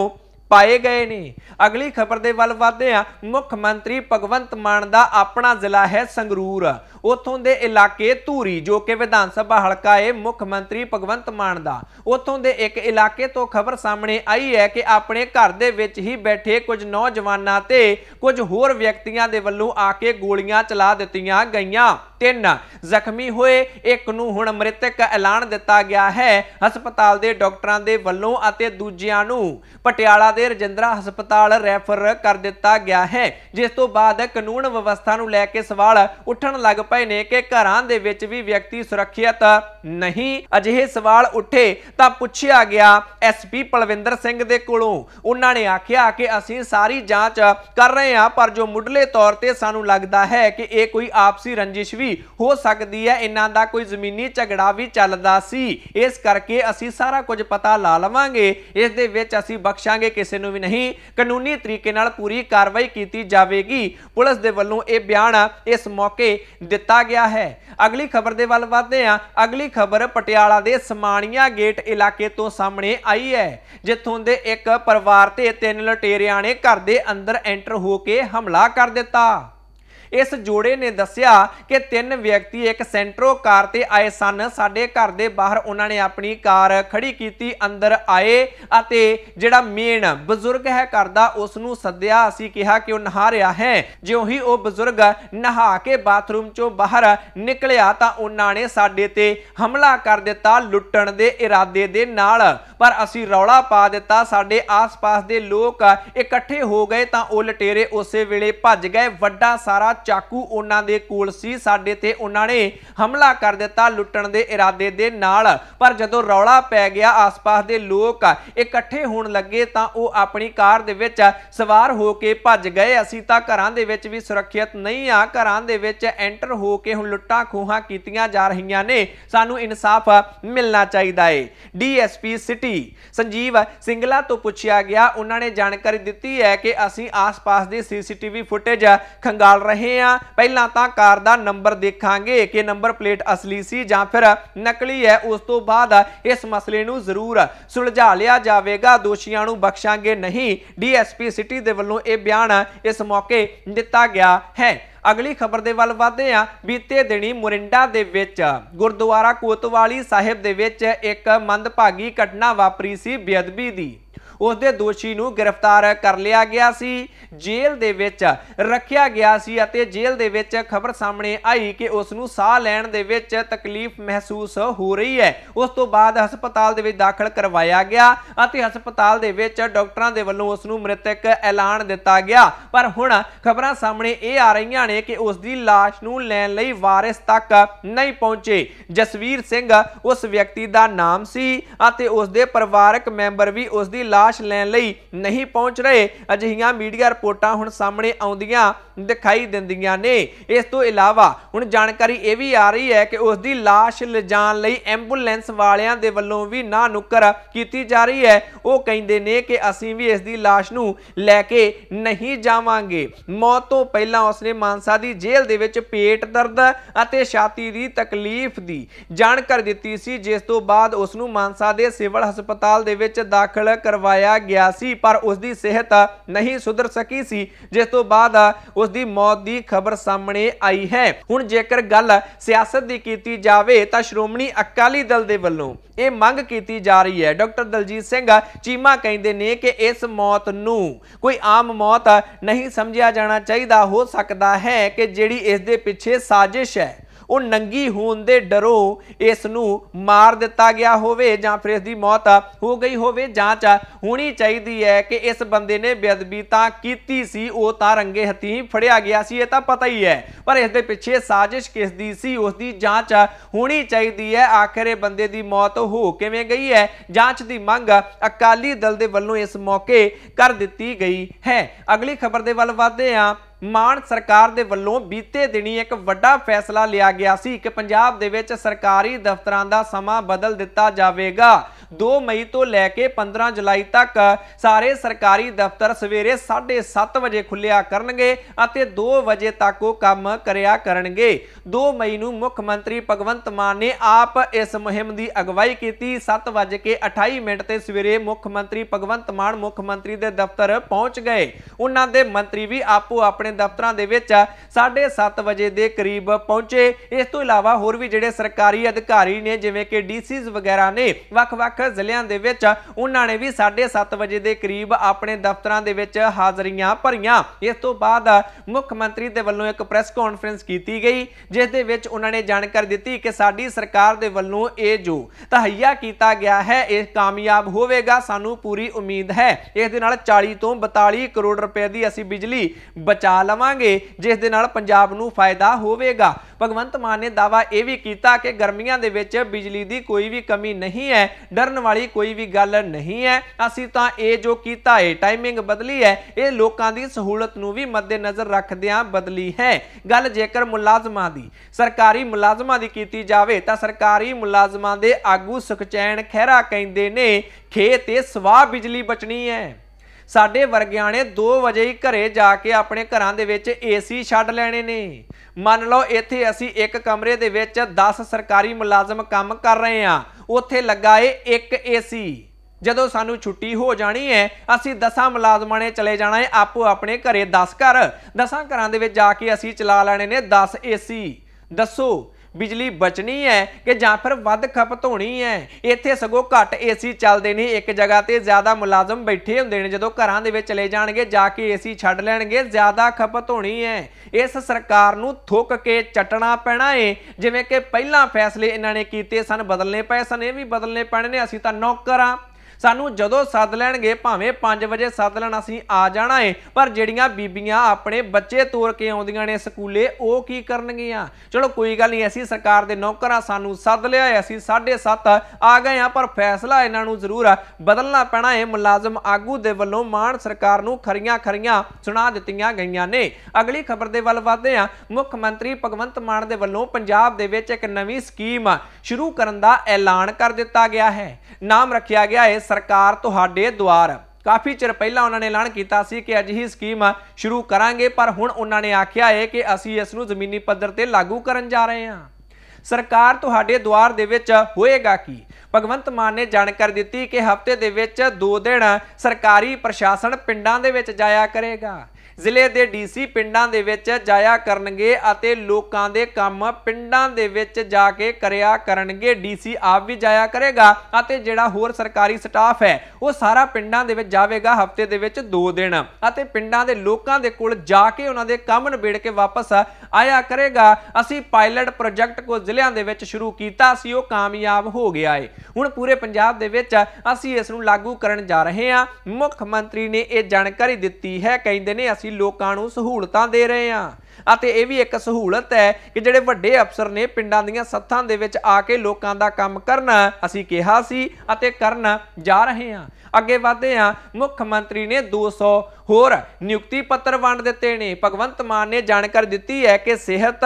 A: ਪਾਏ ਗਏ ਨੇ ਅਗਲੀ ਖਬਰ ਦੇ ਵੱਲ ਵਧਦੇ ਆ ਮੁੱਖ ਮੰਤਰੀ ਭਗਵੰਤ ਮਾਨ ਦਾ ਆਪਣਾ ਜ਼ਿਲ੍ਹਾ ਹੈ ਸੰਗਰੂਰ ਉਥੋਂ ਦੇ ਇਲਾਕੇ ਧੂਰੀ ਜੋ ਕਿ ਵਿਧਾਨ ਸਭਾ ਹਲਕਾ ਹੈ ਮੁੱਖ ਮੰਤਰੀ ਭਗਵੰਤ ਮਾਨ ਦਾ ਉਥੋਂ ਦੇ ਇੱਕ ਇਲਾਕੇ ਤੋਂ ਖਬਰ ਸਾਹਮਣੇ ਆਈ ਹੈ ਕਿ ਆਪਣੇ ਘਰ ਦੇ ਵਿੱਚ ਹੀ ਬੈਠੇ ਕੁਝ ਨੌਜਵਾਨਾਂ ਤੇ ਕੁਝ ਹੋਰ ਵਿਅਕਤੀਆਂ ਦੇ ਵੱਲੋਂ ਆ ਕੇ ਗੋਲੀਆਂ ਚਲਾ ਦਿੱਤੀਆਂ ਗਈਆਂ ਤਿੰਨ ਜ਼ਖਮੀ ਹੋਏ ਇੱਕ ਨੂੰ ਹੁਣ ਮ੍ਰਿਤਕ ਐਲਾਨ ਦਿੱਤਾ ਗਿਆ ਹੈ ਹਸਪਤਾਲ ਦੇ ਡਾਕਟਰਾਂ ਦੇ ਵੱਲੋਂ ਅਤੇ ਦੂਜਿਆਂ ਨੂੰ ਪਟਿਆਲਾ ਦੇ ਰਜਿੰਦਰਾ ਹਸਪਤਾਲ ਰੈਫਰ ਕਰ ਦਿੱਤਾ ਗਿਆ ਹੈ ਜਿਸ ਤੋਂ ਬਾਅਦ ਕਾਨੂੰਨ ਵਿਵਸਥਾ ਨੂੰ ਲੈ ਕੇ ਸਵਾਲ ਉੱਠਣ ਲੱਗ ਪਏ ਨੇ ਕਿ ਘਰਾਂ ਦੇ ਵਿੱਚ ਵੀ ਵਿਅਕਤੀ ਸੁਰੱਖਿਅਤ ਨਹੀਂ ਅਜਿਹੇ ਸਵਾਲ ਉੱਠੇ ਤਾਂ ਪੁੱਛਿਆ ਗਿਆ ਐਸਪੀ ਪਲਵਿੰਦਰ ਸਿੰਘ ਦੇ ਕੋਲੋਂ ਉਹਨਾਂ ਨੇ ਆਖਿਆ ਕਿ ਅਸੀਂ ਸਾਰੀ ਜਾਂਚ ਕਰ ਰਹੇ ਹਾਂ ਪਰ ਜੋ ਮੁੱਢਲੇ ਤੌਰ ਤੇ ਸਾਨੂੰ ਲੱਗਦਾ ਹੈ ਕਿ ਇਹ ਕੋਈ ਆਪਸੀ ਰੰਜਿਸ਼ ਵੀ ਹੋ ਸਕਦੀ ਹੈ ਇਹਨਾਂ ਦਾ ਕੋਈ ਜ਼ਮੀਨੀ ਝਗੜਾ ਵੀ ਚੱਲਦਾ ਸੀ ਇਸ ਕਰਕੇ ਅਸੀਂ ਸਾਰਾ ਕੁਝ ਪਤਾ ਲਾ ਲਵਾਂਗੇ ਇਸ ਦੇ ਵਿੱਚ ਅਸੀਂ ਬਖਸ਼ਾਂਗੇ ਕਿਸੇ ਨੂੰ ਵੀ ਨਹੀਂ ਕਾਨੂੰਨੀ ਤਰੀਕੇ ਨਾਲ ਪੂਰੀ ਕਾਰਵਾਈ ਕੀਤੀ ਜਾਵੇਗੀ ਪੁਲਿਸ ਦੇ ਵੱਲੋਂ ਇਹ ਬਿਆਨ ਇਸ ਮੌਕੇ ਦਿੱਤਾ ਗਿਆ ਹੈ ਅਗਲੀ ਖਬਰ ਦੇ ਵੱਲ ਵਧਦੇ ਹਾਂ ਅਗਲੀ ਖਬਰ ਪਟਿਆਲਾ ਦੇ ਸਮਾਣੀਆਂ ਗੇਟ ਇਲਾਕੇ ਤੋਂ ਸਾਹਮਣੇ ਆਈ ਹੈ ਜਿੱਥੋਂ ਦੇ ਇੱਕ ਪਰਿਵਾਰ ਤੇ ਤਿੰਨ ਲਟੇਰਿਆਂ ਨੇ ਘਰ ਦੇ ਅੰਦਰ ਐਂਟਰ ਹੋ ਕੇ ਹਮਲਾ ਕਰ ਦਿੱਤਾ ਇਸ ਜੋੜੇ ਨੇ ਦੱਸਿਆ ਕਿ ਤਿੰਨ ਵਿਅਕਤੀ ਇੱਕ ਸੈਂਟਰੋ ਕਾਰ ਤੇ ਆਏ ਸਨ ਸਾਡੇ ਘਰ ਦੇ ਬਾਹਰ ਉਹਨਾਂ ਨੇ ਆਪਣੀ ਕਾਰ ਖੜੀ ਕੀਤੀ ਅੰਦਰ ਆਏ ਅਤੇ ਜਿਹੜਾ ਮੇਨ ਬਜ਼ੁਰਗ ਹੈ ਕਰਦਾ ਉਸ ਨੂੰ ਸੱਦਿਆ ਅਸੀਂ ਕਿਹਾ ਕਿ ਉਹ ਨਹਾ ਰਿਹਾ ਹੈ ਜਿਉਂ ਹੀ ਉਹ ਬਜ਼ੁਰਗ ਨਹਾ ਕੇ ਬਾਥਰੂਮ ਚੋਂ ਬਾਹਰ ਨਿਕਲਿਆ ਤਾਂ ਉਹਨਾਂ ਨੇ ਸਾਡੇ ਤੇ ਹਮਲਾ ਕਰ ਦਿੱਤਾ ਲੁੱਟਣ ਦੇ ਇਰਾਦੇ ਦੇ ਨਾਲ ਪਰ ਅਸੀਂ ਰੌਲਾ ਪਾ ਦਿੱਤਾ ਸਾਡੇ ਆਸ-ਪਾਸ ਦੇ ਲੋਕ ਇਕੱਠੇ ਹੋ ਗਏ ਤਾਂ ਉਹ ਲਟੇਰੇ ਉਸੇ ਵੇਲੇ ਭੱਜ ਗਏ ਵੱਡਾ ਸਾਰਾ ਚਾਕੂ ਉਹਨਾਂ ਦੇ ਕੋਲ ਸੀ ਸਾਡੇ ਤੇ ਉਹਨਾਂ ਨੇ ਹਮਲਾ ਕਰ ਦਿੱਤਾ ਲੁੱਟਣ ਦੇ ਇਰਾਦੇ ਦੇ ਨਾਲ ਪਰ ਜਦੋਂ ਰੌਲਾ ਪੈ ਗਿਆ ਆਸ-ਪਾਸ ਦੇ ਲੋਕ ਇਕੱਠੇ ਹੋਣ ਲੱਗੇ ਤਾਂ ਉਹ ਆਪਣੀ ਕਾਰ ਦੇ ਵਿੱਚ ਸਵਾਰ ਹੋ ਕੇ ਭੱਜ ਗਏ ਅਸੀਂ ਤਾਂ ਘਰਾਂ ਦੇ ਵਿੱਚ ਵੀ ਸੁਰੱਖਿਅਤ ਨਹੀਂ ਆ ਘਰਾਂ ਦੇ ਵਿੱਚ ਐਂਟਰ ਹੋ ਕੇ ਹੁਣ ਲੁੱਟਾਂ ਖੋਹਾਂ ਕੀਤੀਆਂ ਜਾ ਰਹੀਆਂ ਨੇ ਸਾਨੂੰ ਇਨਸਾਫ ਮਿਲਣਾ ਚਾਹੀਦਾ ਏ ਡੀਐਸਪੀ ਸਿਟੀ ਸੰਜੀਵ ਸਿੰਗਲਾ ਤੋਂ ਪੁੱਛਿਆ ਗਿਆ ਉਹਨਾਂ ਨੇ ਜਾਣਕਾਰੀ ਦਿੱਤੀ ਹੈ ਕਿ ਅਸੀਂ ਆਸ-ਪਾਸ ਦੇ ਸੀਸੀਟੀਵੀ ਫੁਟੇਜ ਖੰਗਾਲ ਰਹੇ ਰਹੇ ਆ ਪਹਿਲਾਂ ਤਾਂ ਕਾਰ ਦਾ ਨੰਬਰ ਦੇਖਾਂਗੇ ਕਿ ਨੰਬਰ ਪਲੇਟ ਅਸਲੀ ਸੀ ਜਾਂ ਫਿਰ ਨਕਲੀ ਹੈ ਉਸ ਤੋਂ ਬਾਅਦ ਇਸ ਮਸਲੇ ਨੂੰ ਜ਼ਰੂਰ ਸੁਲਝਾ ਲਿਆ ਜਾਵੇਗਾ ਦੋਸ਼ੀਆਂ ਨੂੰ ਬਖਸ਼ਾਂਗੇ ਨਹੀਂ ਡੀਐਸਪੀ ਸਿਟੀ ਦੇ ਵੱਲੋਂ ਇਹ ਬਿਆਨ ਇਸ ਮੌਕੇ ਦਿੱਤਾ ਗਿਆ ਹੈ ਅਗਲੀ ਖਬਰ ਦੇ ਵੱਲ ਵਧਦੇ ਆ ਬੀਤੇ ਦਿਨੀ ਮੁਰਿੰਡਾ ਦੇ ਵਿੱਚ ਗੁਰਦੁਆਰਾ ਕੋਤਵਾਲੀ ਸਾਹਿਬ ਦੇ ਵਿੱਚ ਇੱਕ ਮੰਦਭਾਗੀ ਘਟਨਾ ਵਾਪਰੀ ਸੀ ਬੇਅਦਬੀ ਦੀ ਉਸ ਦੇ ਦੋਸ਼ੀ ਨੂੰ ਗ੍ਰਿਫਤਾਰ ਕਰ ਲਿਆ ਗਿਆ ਸੀ ਜੇਲ੍ਹ ਦੇ ਵਿੱਚ ਰੱਖਿਆ ਗਿਆ ਸੀ ਅਤੇ ਜੇਲ੍ਹ ਦੇ ਵਿੱਚ ਖਬਰ ਸਾਹਮਣੇ ਆਈ ਕਿ ਉਸ ਨੂੰ ਸਾਹ ਲੈਣ ਦੇ ਵਿੱਚ ਤਕਲੀਫ ਮਹਿਸੂਸ ਹੋ ਰਹੀ ਹੈ ਉਸ ਤੋਂ ਬਾਅਦ ਹਸਪਤਾਲ ਦੇ ਵਿੱਚ ਦਾਖਲ ਕਰਵਾਇਆ ਗਿਆ ਅਤੇ ਹਸਪਤਾਲ ਦੇ ਵਿੱਚ ਡਾਕਟਰਾਂ ਦੇ ਵੱਲੋਂ ਉਸ ਨੂੰ ਮ੍ਰਿਤਕ ਐਲਾਨ ਦਿੱਤਾ ਗਿਆ ਪਰ ਹੁਣ ਖਬਰਾਂ ਸਾਹਮਣੇ ਇਹ ਆ ਰਹੀਆਂ ਨੇ ਕਿ ਉਸ ਦੀ লাশ ਨੂੰ ਲੈਣ ਲਈ ਵਾਰਿਸ ਤੱਕ ਨਹੀਂ ਪਹੁੰਚੇ ਜਸਵੀਰ ਸਿੰਘ ਉਸ ਵਿਅਕਤੀ ਦਾ ਨਾਮ ਸੀ ਅਤੇ ਉਸ ਦੇ ਪਰਿਵਾਰਕ ਮੈਂਬਰ ਵੀ ਉਸ ਦੀ ਲਾਸ਼ ਲੈਣ ਲਈ ਨਹੀਂ ਪਹੁੰਚ ਰਹੇ ਅਜਿਹੀਆਂ ਮੀਡੀਆ ਰਿਪੋਰਟਾਂ ਹੁਣ ਸਾਹਮਣੇ ਆਉਂਦੀਆਂ ਦਿਖਾਈ ਦਿੰਦੀਆਂ ਨੇ ਇਸ ਤੋਂ ਇਲਾਵਾ ਹੁਣ ਜਾਣਕਾਰੀ ਇਹ ਵੀ ਆ ਰਹੀ ਹੈ ਕਿ ਉਸ ਦੀ লাশ ਲਿਜਾਣ ਲਈ ਐਂਬੂਲੈਂਸ ਵਾਲਿਆਂ ਦੇ ਵੱਲੋਂ ਵੀ ਨਾ ਨੁਕਰ ਕੀਤੀ ਜਾ ਰਹੀ ਹੈ ਉਹ ਕਹਿੰਦੇ ਨੇ ਕਿ ਅਸੀਂ ਵੀ ਇਸ ਦੀ লাশ ਨੂੰ ਲੈ ਕੇ ਨਹੀਂ ਜਾਵਾਂਗੇ ਮੌਤ ਤੋਂ ਪਹਿਲਾਂ ਉਸਨੇ ਮਾਨਸਾ ਦੀ ਜੇਲ੍ਹ ਦੇ ਵਿੱਚ ਪੇਟ ਦਰਦ ਅਤੇ ਛਾਤੀ ਦੀ ਤਕਲੀਫ ਦੀ ਜਾਣਕਾਰੀ ਦਿੱਤੀ ਸੀ ਜਿਸ ਤੋਂ ਬਾਅਦ ਉਸ ਨੂੰ ਮਾਨਸਾ ਦੇ ਸਿਵਲ ਹਸਪਤਾਲ ਦੇ ਵਿੱਚ ਦਾਖਲ ਕਰਵਾਇਆ ਗਿਆ ਸੀ ਪਰ ਉਸ ਦੀ ਸਿਹਤ ਨਹੀਂ ਸੁਧਰ ਸਕੀ ਸੀ ਜਿਸ ਤੋਂ ਬਾਅਦ ਉਸ ਉਸ ਦੀ ਮੌਤ ਦੀ ਖਬਰ ਸਾਹਮਣੇ ਆਈ ਹੈ ਹੁਣ ਜੇਕਰ ਗੱਲ ਸਿਆਸਤ ਦੀ ਕੀਤੀ ਜਾਵੇ ਤਾਂ ਸ਼੍ਰੋਮਣੀ ਅਕਾਲੀ ਦਲ ਦੇ ਵੱਲੋਂ ਇਹ ਮੰਗ ਕੀਤੀ ਜਾ ਰਹੀ ਹੈ ਡਾਕਟਰ ਦਲਜੀਤ ਸਿੰਘ ਚੀਮਾ ਕਹਿੰਦੇ ਨੇ ਕਿ ਇਸ ਮੌਤ ਨੂੰ ਕੋਈ ਆਮ ਮੌਤ ਨਹੀਂ ਸਮਝਿਆ ਜਾਣਾ ਚਾਹੀਦਾ ਹੋ ਸਕਦਾ ਹੈ ਕਿ ਜਿਹੜੀ ਇਸ ਦੇ ਪਿੱਛੇ ਸਾਜ਼ਿਸ਼ ਹੈ ਉਹ ਨੰਗੀ ਹੋਣ ਦੇ ਡਰੋਂ ਇਸ ਨੂੰ ਮਾਰ ਦਿੱਤਾ ਗਿਆ ਹੋਵੇ ਜਾਂ ਫਿਰ ਇਸ ਦੀ ਮੌਤ ਹੋ ਗਈ ਹੋਵੇ ਜਾਂਚ ਹੋਣੀ ਚਾਹੀਦੀ ਹੈ ਕਿ ਇਸ ਬੰਦੇ ਨੇ ਬੇਅਦਬੀ ਤਾਂ ਕੀਤੀ ਸੀ ਉਹ ਤਾਂ ਰੰਗੇ ਹੱਥੀਂ ਫੜਿਆ ਗਿਆ ਸੀ ਇਹ ਤਾਂ ਪਤਾ ਹੀ ਹੈ ਪਰ ਇਸ ਦੇ ਪਿੱਛੇ ਸਾਜ਼ਿਸ਼ ਕਿਸ ਦੀ ਸੀ ਉਸ ਦੀ ਜਾਂਚ ਹੋਣੀ ਚਾਹੀਦੀ ਹੈ ਆਖਰ ਇਹ ਬੰਦੇ ਦੀ ਮੌਤ ਹੋ ਕਿਵੇਂ ਗਈ ਹੈ ਜਾਂਚ ਦੀ ਮੰਗ ਅਕਾਲੀ ਦਲ ਦੇ ਵੱਲੋਂ ਇਸ ਮੌਕੇ ਕਰ ਦਿੱਤੀ ਗਈ ਹੈ ਅਗਲੀ ਖਬਰ ਦੇ ਵੱਲ ਵਧਦੇ ਹਾਂ ਮਾਨ ਸਰਕਾਰ ਦੇ ਵੱਲੋਂ ਬੀਤੇ ਦਿਨੀ ਇੱਕ ਵੱਡਾ ਫੈਸਲਾ ਲਿਆ ਗਿਆ ਸੀ ਕਿ ਪੰਜਾਬ ਦੇ ਵਿੱਚ ਸਰਕਾਰੀ ਦਫ਼ਤਰਾਂ ਦਾ ਸਮਾਂ ਬਦਲ ਦਿੱਤਾ ਜਾਵੇਗਾ 2 ਮਈ ਤੋਂ ਲੈ ਕੇ 15 ਜੁਲਾਈ ਤੱਕ ਸਾਰੇ ਸਰਕਾਰੀ ਦਫ਼ਤਰ ਸਵੇਰੇ 7:30 ਵਜੇ ਖੁੱਲਿਆ ਕਰਨਗੇ ਅਤੇ 2 ਵਜੇ ਤੱਕ ਉਹ ਕੰਮ ਕਰਿਆ ਕਰਨਗੇ 2 ਮਈ ਨੂੰ ਮੁੱਖ ਮੰਤਰੀ ਭਗਵੰਤ ਮਾਨ ਨੇ ਆਪ ਇਸ ਮੁਹਿੰਮ ਦੀ ਅਗਵਾਈ ਕੀਤੀ 7:28 ਮਿੰਟ ਤੇ ਸਵੇਰੇ ਮੁੱਖ ਮੰਤਰੀ ਭਗਵੰਤ ਮਾਨ ਮੁੱਖ ਮੰਤਰੀ ਦੇ ਦਫ਼ਤਰ ਪਹੁੰਚ ਗਏ ਉਹਨਾਂ ਦੇ ਮੰਤਰੀ ਵੀ ਆਪੋ ਆਪਣੇ ਦਫ਼ਤਰਾਂ ਦੇ ਵਿੱਚ 7:30 ਵਜੇ ਦੇ ਕਰੀਬ ਪਹੁੰਚੇ ਇਸ ਤੋਂ ਇਲਾਵਾ ਹੋਰ ਵੀ ਜਿਹੜੇ ਸਰਕਾਰੀ ਅਧਿਕਾਰੀ ਨੇ ਜਿਵੇਂ ਕਿ ਡੀਸੀਜ਼ ਵਗੈਰਾ ਨੇ ਵੱਖ-ਵੱਖ ਵੱਖ-ਵੱਖ ਜ਼ਿਲ੍ਹਿਆਂ ਦੇ ਵਿੱਚ ਉਹਨਾਂ ਨੇ ਵੀ 7:30 ਵਜੇ ਦੇ ਕਰੀਬ ਆਪਣੇ ਦਫ਼ਤਰਾਂ ਦੇ ਵਿੱਚ ਹਾਜ਼ਰੀਆਂ ਭਰੀਆਂ ਇਸ ਤੋਂ ਬਾਅਦ ਮੁੱਖ ਮੰਤਰੀ ਦੇ ਵੱਲੋਂ ਇੱਕ ਪ੍ਰੈਸ ਕਾਨਫਰੰਸ ਕੀਤੀ ਗਈ ਜਿਸ ਦੇ ਵਿੱਚ ਉਹਨਾਂ ਨੇ ਜਾਣਕਾਰੀ ਦਿੱਤੀ ਕਿ ਸਾਡੀ ਸਰਕਾਰ ਦੇ ਵੱਲੋਂ ਇਹ ਜੋ ਤਹਈਆ ਕੀਤਾ ਗਿਆ ਹੈ ਇਹ ਕਾਮਯਾਬ ਹੋਵੇਗਾ ਸਾਨੂੰ ਪੂਰੀ ਉਮੀਦ ਹੈ ਇਸ ਦੇ ਨਾਲ 40 ਤੋਂ 42 ਕਰੋੜ ਰੁਪਏ ਦੀ ਅਸੀਂ ਬਿਜਲੀ ਬਚਾ ਲਵਾਂਗੇ ਜਿਸ ਦੇ ਨਾਲ ਪੰਜਾਬ ਨੂੰ ਫਾਇਦਾ ਹੋਵੇਗਾ ਭਗਵੰਤ ਮਾਨ ਨੇ ਦਾਵਾ ਇਹ ਵੀ ਕੀਤਾ ਕਿ ਗਰਮੀਆਂ ਦੇ ਵਿੱਚ ਬਿਜਲੀ ਦੀ ਕੋਈ ਵੀ ਕਮੀ ਨਹੀਂ ਹੈ ਡਰਨ ਵਾਲੀ ਕੋਈ ਵੀ ਗੱਲ ਨਹੀਂ ਹੈ ਅਸੀਂ ਤਾਂ ਇਹ ਜੋ ਕੀਤਾ ਹੈ ਟਾਈਮਿੰਗ ਬਦਲੀ ਹੈ ਇਹ ਲੋਕਾਂ ਦੀ ਸਹੂਲਤ ਨੂੰ ਵੀ ਮੱਦੇਨਜ਼ਰ ਰੱਖਦਿਆਂ ਬਦਲੀ ਹੈ ਗੱਲ ਜੇਕਰ ਮੁਲਾਜ਼ਮਾਂ ਦੀ ਸਰਕਾਰੀ ਮੁਲਾਜ਼ਮਾਂ ਦੀ ਕੀਤੀ ਜਾਵੇ ਤਾਂ ਸਰਕਾਰੀ ਮੁਲਾਜ਼ਮਾਂ ਦੇ ਆਗੂ ਸੁਖਚੈਨ ਖਹਿਰਾ ਕਹਿੰਦੇ ਨੇ ਖੇਤ ਤੇ ਸਵਾ ਬਿਜਲੀ ਬਚਣੀ ਹੈ ਸਾਡੇ ਵਰਗਿਆਂ ਨੇ 2 ਵਜੇ ਹੀ ਘਰੇ ਜਾ ਕੇ ਆਪਣੇ ਘਰਾਂ ਦੇ ਵਿੱਚ ਏਸੀ ਛੱਡ ਲੈਣੇ ਨੇ ਮੰਨ ਲਓ ਇੱਥੇ ਅਸੀਂ ਇੱਕ ਕਮਰੇ ਦੇ ਵਿੱਚ 10 ਸਰਕਾਰੀ ਮੁਲਾਜ਼ਮ ਕੰਮ ਕਰ ਰਹੇ ਆ ਉੱਥੇ ਲੱਗਾ ਏ ਇੱਕ ਏਸੀ ਜਦੋਂ ਸਾਨੂੰ ਛੁੱਟੀ ਹੋ ਜਾਣੀ ਹੈ ਅਸੀਂ 10 ਮੁਲਾਜ਼ਮਾਂ ਨੇ ਚਲੇ ਜਾਣਾ ਹੈ ਆਪੋ ਆਪਣੇ ਘਰੇ 10 ਘਰ 10 ਘਰਾਂ ਦੇ ਵਿੱਚ ਜਾ ਕੇ ਅਸੀਂ ਚਲਾ ਲੈਣੇ ਨੇ 10 ਏਸੀ ਦੱਸੋ ਬਿਜਲੀ ਬਚਣੀ ਹੈ ਕਿ ਜਾਂ ਫਿਰ ਵੱਧ ਖਪਤ ਹੋਣੀ ਹੈ ਇੱਥੇ ਸਗੋਂ ਘੱਟ ਏਸੀ ਚੱਲਦੇ ਨੇ ਇੱਕ ਜਗ੍ਹਾ ਤੇ ਜ਼ਿਆਦਾ ਮੁਲਾਜ਼ਮ ਬੈਠੇ ਹੁੰਦੇ ਨੇ ਜਦੋਂ ਘਰਾਂ ਦੇ ਵਿੱਚ ਚਲੇ ਜਾਣਗੇ ਜਾ ਕੇ ਏਸੀ ਛੱਡ ਲੈਣਗੇ ਜ਼ਿਆਦਾ ਖਪਤ ਹੋਣੀ ਹੈ ਇਸ ਸਰਕਾਰ ਨੂੰ ਥੁੱਕ ਕੇ ਚਟਣਾ ਪੈਣਾ ਏ ਜਿਵੇਂ ਕਿ ਪਹਿਲਾਂ ਫੈਸਲੇ ਇਹਨਾਂ ਨੇ ਕੀਤੇ ਸਨ ਬਦਲਨੇ ਪਏ ਸਨ ਇਹ ਵੀ ਬਦਲਨੇ ਪੈਣੇ ਨੇ ਅਸੀਂ ਤਾਂ ਨੌਕਰਾਂ ਸਾਨੂੰ ਜਦੋਂ ਸੱਦ ਲੈਣਗੇ ਭਾਵੇਂ 5 ਵਜੇ ਸੱਦ ਲੈਣ ਅਸੀਂ ਆ ਜਾਣਾ ਏ ਪਰ ਜਿਹੜੀਆਂ ਬੀਬੀਆਂ ਆਪਣੇ ਬੱਚੇ ਤੋਰ ਕੇ ਆਉਂਦੀਆਂ ਨੇ ਸਕੂਲੇ ਉਹ ਕੀ ਕਰਨਗੀਆਂ ਚਲੋ ਕੋਈ ਗੱਲ ਨਹੀਂ ਅਸੀਂ ਸਰਕਾਰ ਦੇ ਨੌਕਰਾਂ ਸਾਨੂੰ ਸੱਦ ਲਿਆ ਅਸੀਂ 7:30 ਆ ਗਏ ਆ ਪਰ ਫੈਸਲਾ ਇਹਨਾਂ ਨੂੰ ਜ਼ਰੂਰ ਬਦਲਣਾ ਪੈਣਾ ਏ ਮੁਲਾਜ਼ਮ ਆਗੂ ਦੇ ਵੱਲੋਂ ਮਾਨ ਸਰਕਾਰ ਨੂੰ ਖਰੀਆਂ ਖਰੀਆਂ ਸੁਣਾ ਦਿੱਤੀਆਂ ਗਈਆਂ ਨੇ ਅਗਲੀ ਖਬਰ ਦੇ ਵੱਲ ਵਧਦੇ ਆ ਮੁੱਖ ਮੰਤਰੀ ਭਗਵੰਤ ਮਾਨ ਦੇ ਵੱਲੋਂ ਪੰਜਾਬ ਦੇ ਵਿੱਚ ਇੱਕ ਨਵੀਂ ਸਕੀਮ ਸ਼ੁਰੂ ਕਰਨ ਦਾ ਐਲਾਨ ਕਰ ਦਿੱਤਾ ਗਿਆ ਹੈ ਨਾਮ ਰੱਖਿਆ ਗਿਆ ਹੈ ਸਰਕਾਰ ਤੁਹਾਡੇ ਦੁਆਰ ਕਾਫੀ ਚਿਰ ਪਹਿਲਾਂ ਉਹਨਾਂ ਨੇ ਐਲਾਨ ਕੀਤਾ ਸੀ ਕਿ ਅਜਿਹੀ ਸਕੀਮ ਸ਼ੁਰੂ ਕਰਾਂਗੇ ਪਰ ਹੁਣ ਉਹਨਾਂ ਨੇ ਆਖਿਆ ਹੈ ਕਿ ਅਸੀਂ ਇਸ ਨੂੰ ਜ਼ਮੀਨੀ ਪੱਧਰ ਤੇ ਲਾਗੂ ਕਰਨ ਜਾ ਰਹੇ ਹਾਂ ਸਰਕਾਰ ਤੁਹਾਡੇ ਦੁਆਰ ਦੇ ਵਿੱਚ ਹੋਏਗਾ ਕੀ ਭਗਵੰਤ ਮਾਨ ਨੇ ਜਾਣਕਾਰੀ ਦਿੱਤੀ ਕਿ ਹਫਤੇ ਦੇ ਵਿੱਚ 2 ਦਿਨ ਸਰਕਾਰੀ ਪ੍ਰਸ਼ਾਸਨ ਪਿੰਡਾਂ ਦੇ ਵਿੱਚ ਜਾਇਆ ਕਰੇਗਾ ਜ਼ਿਲ੍ਹੇ ਦੇ ਡੀਸੀ ਪਿੰਡਾਂ ਦੇ ਵਿੱਚ ਜਾਇਆ ਕਰਨਗੇ ਅਤੇ ਲੋਕਾਂ ਦੇ ਕੰਮ ਪਿੰਡਾਂ ਦੇ ਵਿੱਚ ਜਾ ਕੇ ਕਰਿਆ ਕਰਨਗੇ ਡੀਸੀ ਆਪ ਵੀ ਜਾਇਆ ਕਰੇਗਾ ਅਤੇ ਜਿਹੜਾ ਹੋਰ ਸਰਕਾਰੀ ਸਟਾਫ ਹੈ ਉਹ ਸਾਰਾ ਪਿੰਡਾਂ ਦੇ ਵਿੱਚ ਜਾਵੇਗਾ ਹਫ਼ਤੇ ਦੇ ਵਿੱਚ 2 ਦਿਨ ਅਤੇ ਪਿੰਡਾਂ ਦੇ ਲੋਕਾਂ ਦੇ ਕੋਲ ਜਾ ਕੇ ਉਹਨਾਂ ਦੇ ਕੰਮ ਨਿਬੇੜ ਕੇ ਵਾਪਸ ਆਇਆ ਕਰੇਗਾ ਅਸੀਂ ਪਾਇਲਟ ਪ੍ਰੋਜੈਕਟ ਕੋ ਜ਼ਿਲ੍ਹਿਆਂ ਦੇ ਵਿੱਚ ਸ਼ੁਰੂ ਕੀਤਾ ਸੀ ਉਹ ਕਾਮਯਾਬ ਹੋ ਗਿਆ ਏ ਹੁਣ ਪੂਰੇ ਪੰਜਾਬ ਦੇ ਵਿੱਚ ਅਸੀਂ ਇਸ ਨੂੰ ਲਾਗੂ ਕਰਨ ਜਾ ਰਹੇ ਹਾਂ ਮੁੱਖ ਮੰਤਰੀ ਨੇ ਇਹ ਜਾਣਕਾਰੀ ਦਿੱਤੀ ਹੈ ਕਹਿੰਦੇ ਨੇ ਅਸੀਂ ਅਸੀਂ ਲੋਕਾਂ ਨੂੰ ਸਹੂਲਤਾਂ ਦੇ ਰਹੇ ਹਾਂ ਅਤੇ ਇਹ ਵੀ ਇੱਕ ਸਹੂਲਤ ਹੈ ਕਿ ਜਿਹੜੇ ਵੱਡੇ ਅਫਸਰ ਨੇ ਪਿੰਡਾਂ ਦੀਆਂ ਸੱਥਾਂ ਦੇ ਵਿੱਚ ਆ ਕੇ ਲੋਕਾਂ ਦਾ ਕੰਮ ਕਰਨਾ ਅਸੀਂ ਕਿਹਾ ਸੀ ਅਤੇ ਕਰਨ ਜਾ ਰਹੇ ਹਾਂ ਅੱਗੇ ਵਧਦੇ ਆ ਮੁੱਖ ਮੰਤਰੀ ਨੇ 200 ਹੋਰ ਨਿਯੁਕਤੀ ਪੱਤਰ ਵੰਡ ਦਿੱਤੇ ਨੇ ਭਗਵੰਤ ਮਾਨ ਨੇ ਜਾਣਕਾਰੀ ਦਿੱਤੀ ਹੈ ਕਿ ਸਿਹਤ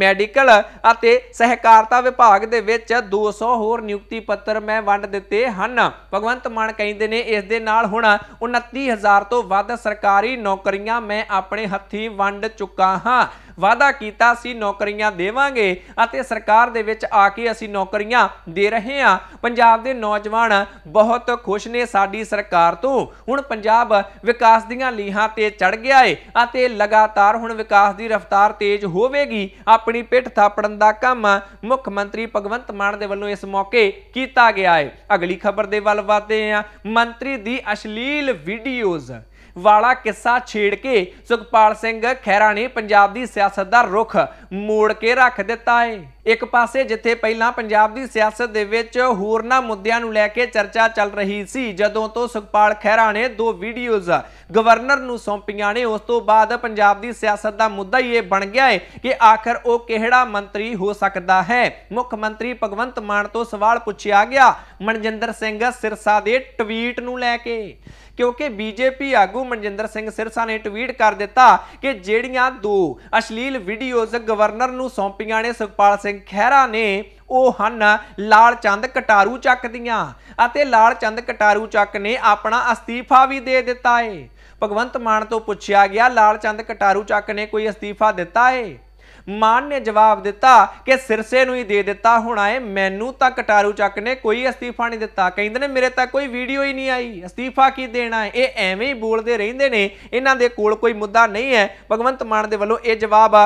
A: ਮੈਡੀਕਲ ਅਤੇ ਸਹਿਕਾਰਤਾ ਵਿਭਾਗ ਦੇ ਵਿੱਚ 200 ਹੋਰ ਨਿਯੁਕਤੀ ਪੱਤਰ ਮੈਂ ਵੰਡ ਦਿੱਤੇ ਹਨ ਭਗਵੰਤ ਮਾਨ ਕਹਿੰਦੇ ਨੇ ਇਸ ਦੇ ਨਾਲ ਹੁਣ 29000 ਤੋਂ ਵੱਧ ਸਰਕਾਰੀ ਨੌਕਰੀਆਂ ਮੈਂ ਆਪਣੇ ਹੱਥੀ ਵੰਡ ਚੁੱਕਾ ਹਾਂ ਵਾਅਦਾ ਕੀਤਾ ਸੀ ਨੌਕਰੀਆਂ ਦੇਵਾਂਗੇ ਅਤੇ ਸਰਕਾਰ ਦੇ ਵਿੱਚ ਆ ਕੇ ਅਸੀਂ ਨੌਕਰੀਆਂ ਦੇ ਰਹੇ ਹਾਂ ਪੰਜਾਬ ਦੇ ਨੌਜਵਾਨ ਬਹੁਤ ਖੁਸ਼ ਨੇ ਸਾਡੀ ਸਰਕਾਰ ਤੋਂ ਹੁਣ ਪੰਜਾਬ ਵਿਕਾਸ ਦੀਆਂ ਲੀਹਾਂ ਤੇ ਚੜ ਗਿਆ ਏ ਅਤੇ ਲਗਾਤਾਰ ਹੁਣ ਵਿਕਾਸ ਦੀ ਰਫ਼ਤਾਰ ਤੇਜ਼ ਹੋਵੇਗੀ ਆਪਣੀ ਪਿੱਠ ਥਾਪੜਨ ਦਾ ਕੰਮ ਮੁੱਖ ਮੰਤਰੀ ਭਗਵੰਤ ਮਾਨ ਦੇ ਵੱਲੋਂ ਇਸ ਮੌਕੇ ਕੀਤਾ ਗਿਆ ਏ ਅਗਲੀ ਖਬਰ ਦੇ ਵੱਲ ਵਧਦੇ ਹਾਂ ਮੰਤਰੀ ਦੀ ਅਸ਼ਲੀਲ ਵੀਡੀਓਜ਼ ਵਾਲਾ ਕਿੱਸਾ ਛੇੜ ਕੇ ਸੁਖਪਾਲ ਸਿੰਘ ਖਹਿਰਾ ਨੇ ਪੰਜਾਬ ਦੀ ਸਿਆਸਤ ਦਾ ਰੁਖ ਮੋੜ ਕੇ ਰੱਖ ਦਿੱਤਾ ਹੈ ਇੱਕ ਪਾਸੇ ਜਿੱਥੇ ਪਹਿਲਾਂ ਪੰਜਾਬ ਦੀ ਸਿਆਸਤ ਦੇ ਵਿੱਚ ਹੋਰਨਾਂ ਮੁੱਦਿਆਂ ਨੂੰ ਲੈ ਕੇ ਚਰਚਾ ਚੱਲ ਰਹੀ ਸੀ ਜਦੋਂ ਤੋਂ ਸੁਖਪਾਲ ਖਹਿਰਾ ਨੇ ਦੋ ਵੀਡੀਓਜ਼ ਗਵਰਨਰ ਨੂੰ ਸੌਂਪੀਆਂ ਨੇ ਉਸ ਤੋਂ ਬਾਅਦ ਪੰਜਾਬ ਦੀ ਸਿਆਸਤ ਦਾ ਮੁੱਦਾ ਹੀ ਇਹ ਬਣ ਗਿਆ ਹੈ ਕਿ ਆਖਰ ਉਹ ਕਿਹੜਾ ਮੰਤਰੀ ਹੋ ਸਕਦਾ ਹੈ ਮੁੱਖ ਮੰਤਰੀ ਭਗਵੰਤ ਮਾਨ ਤੋਂ ਸਵਾਲ ਪੁੱਛਿਆ ਗਿਆ ਮਨਜਿੰਦਰ ਸਿੰਘ ਸਿਰਸਾ ਦੇ ਟਵੀਟ ਨੂੰ ਲੈ ਕੇ ਕਿਉਂਕਿ ਬੀਜੇਪੀ ਆਗੂ ਮਨਜਿੰਦਰ ਸਿੰਘ ਸਿਰਸਾ ਨੇ ਟਵੀਟ ਕਰ ਦਿੱਤਾ ਕਿ ਜਿਹੜੀਆਂ ਦੋ ਅਸ਼ਲੀਲ ਵੀਡੀਓਜ਼ ਗਵਰਨਰ ਨੂੰ ਸੌਂਪੀਆਂ ਨੇ ਸੁਖਪਾਲ ਸਿੰਘ ਖਹਿਰਾ ਨੇ ਉਹ ਹਨ ਲਾਲ ਚੰਦ ਕਟਾਰੂ ਚੱਕ ਦੀਆਂ ਅਤੇ ਲਾਲ ਚੰਦ ਕਟਾਰੂ ਚੱਕ ਨੇ ਆਪਣਾ ਅਸਤੀਫਾ ਵੀ ਦੇ ਦਿੱਤਾ ਏ ਭਗਵੰਤ ਮਾਨ ਤੋਂ ਪੁੱਛਿਆ ਗਿਆ ਲਾਲ ਚੰਦ ਕਟਾਰੂ ਚੱਕ ਨੇ ਕੋਈ ਅਸਤੀਫਾ ਦਿੱਤਾ ਏ ਮਾਨ ਨੇ ਜਵਾਬ ਦਿੱਤਾ ਕਿ ਸਿਰਸੇ ਨੂੰ ਹੀ ਦੇ ਦਿੱਤਾ ਹੋਣਾ ਏ ਮੈਨੂੰ ਤਾਂ ਕਟਾਰੂ ਚੱਕ ਨੇ ਕੋਈ ਅਸਤੀਫਾ ਨਹੀਂ ਦਿੱਤਾ ਕਹਿੰਦੇ ਨੇ ਮੇਰੇ ਤਾਂ ਕੋਈ ਵੀਡੀਓ ਹੀ ਨਹੀਂ ਆਈ ਅਸਤੀਫਾ ਕੀ ਦੇਣਾ ਇਹ ਐਵੇਂ ਹੀ ਬੋਲਦੇ ਰਹਿੰਦੇ ਨੇ ਇਹਨਾਂ ਦੇ ਕੋਲ ਕੋਈ ਮੁੱਦਾ ਨਹੀਂ ਹੈ ਭਗਵੰਤ ਮਾਨ ਦੇ ਵੱਲੋਂ ਇਹ ਜਵਾਬ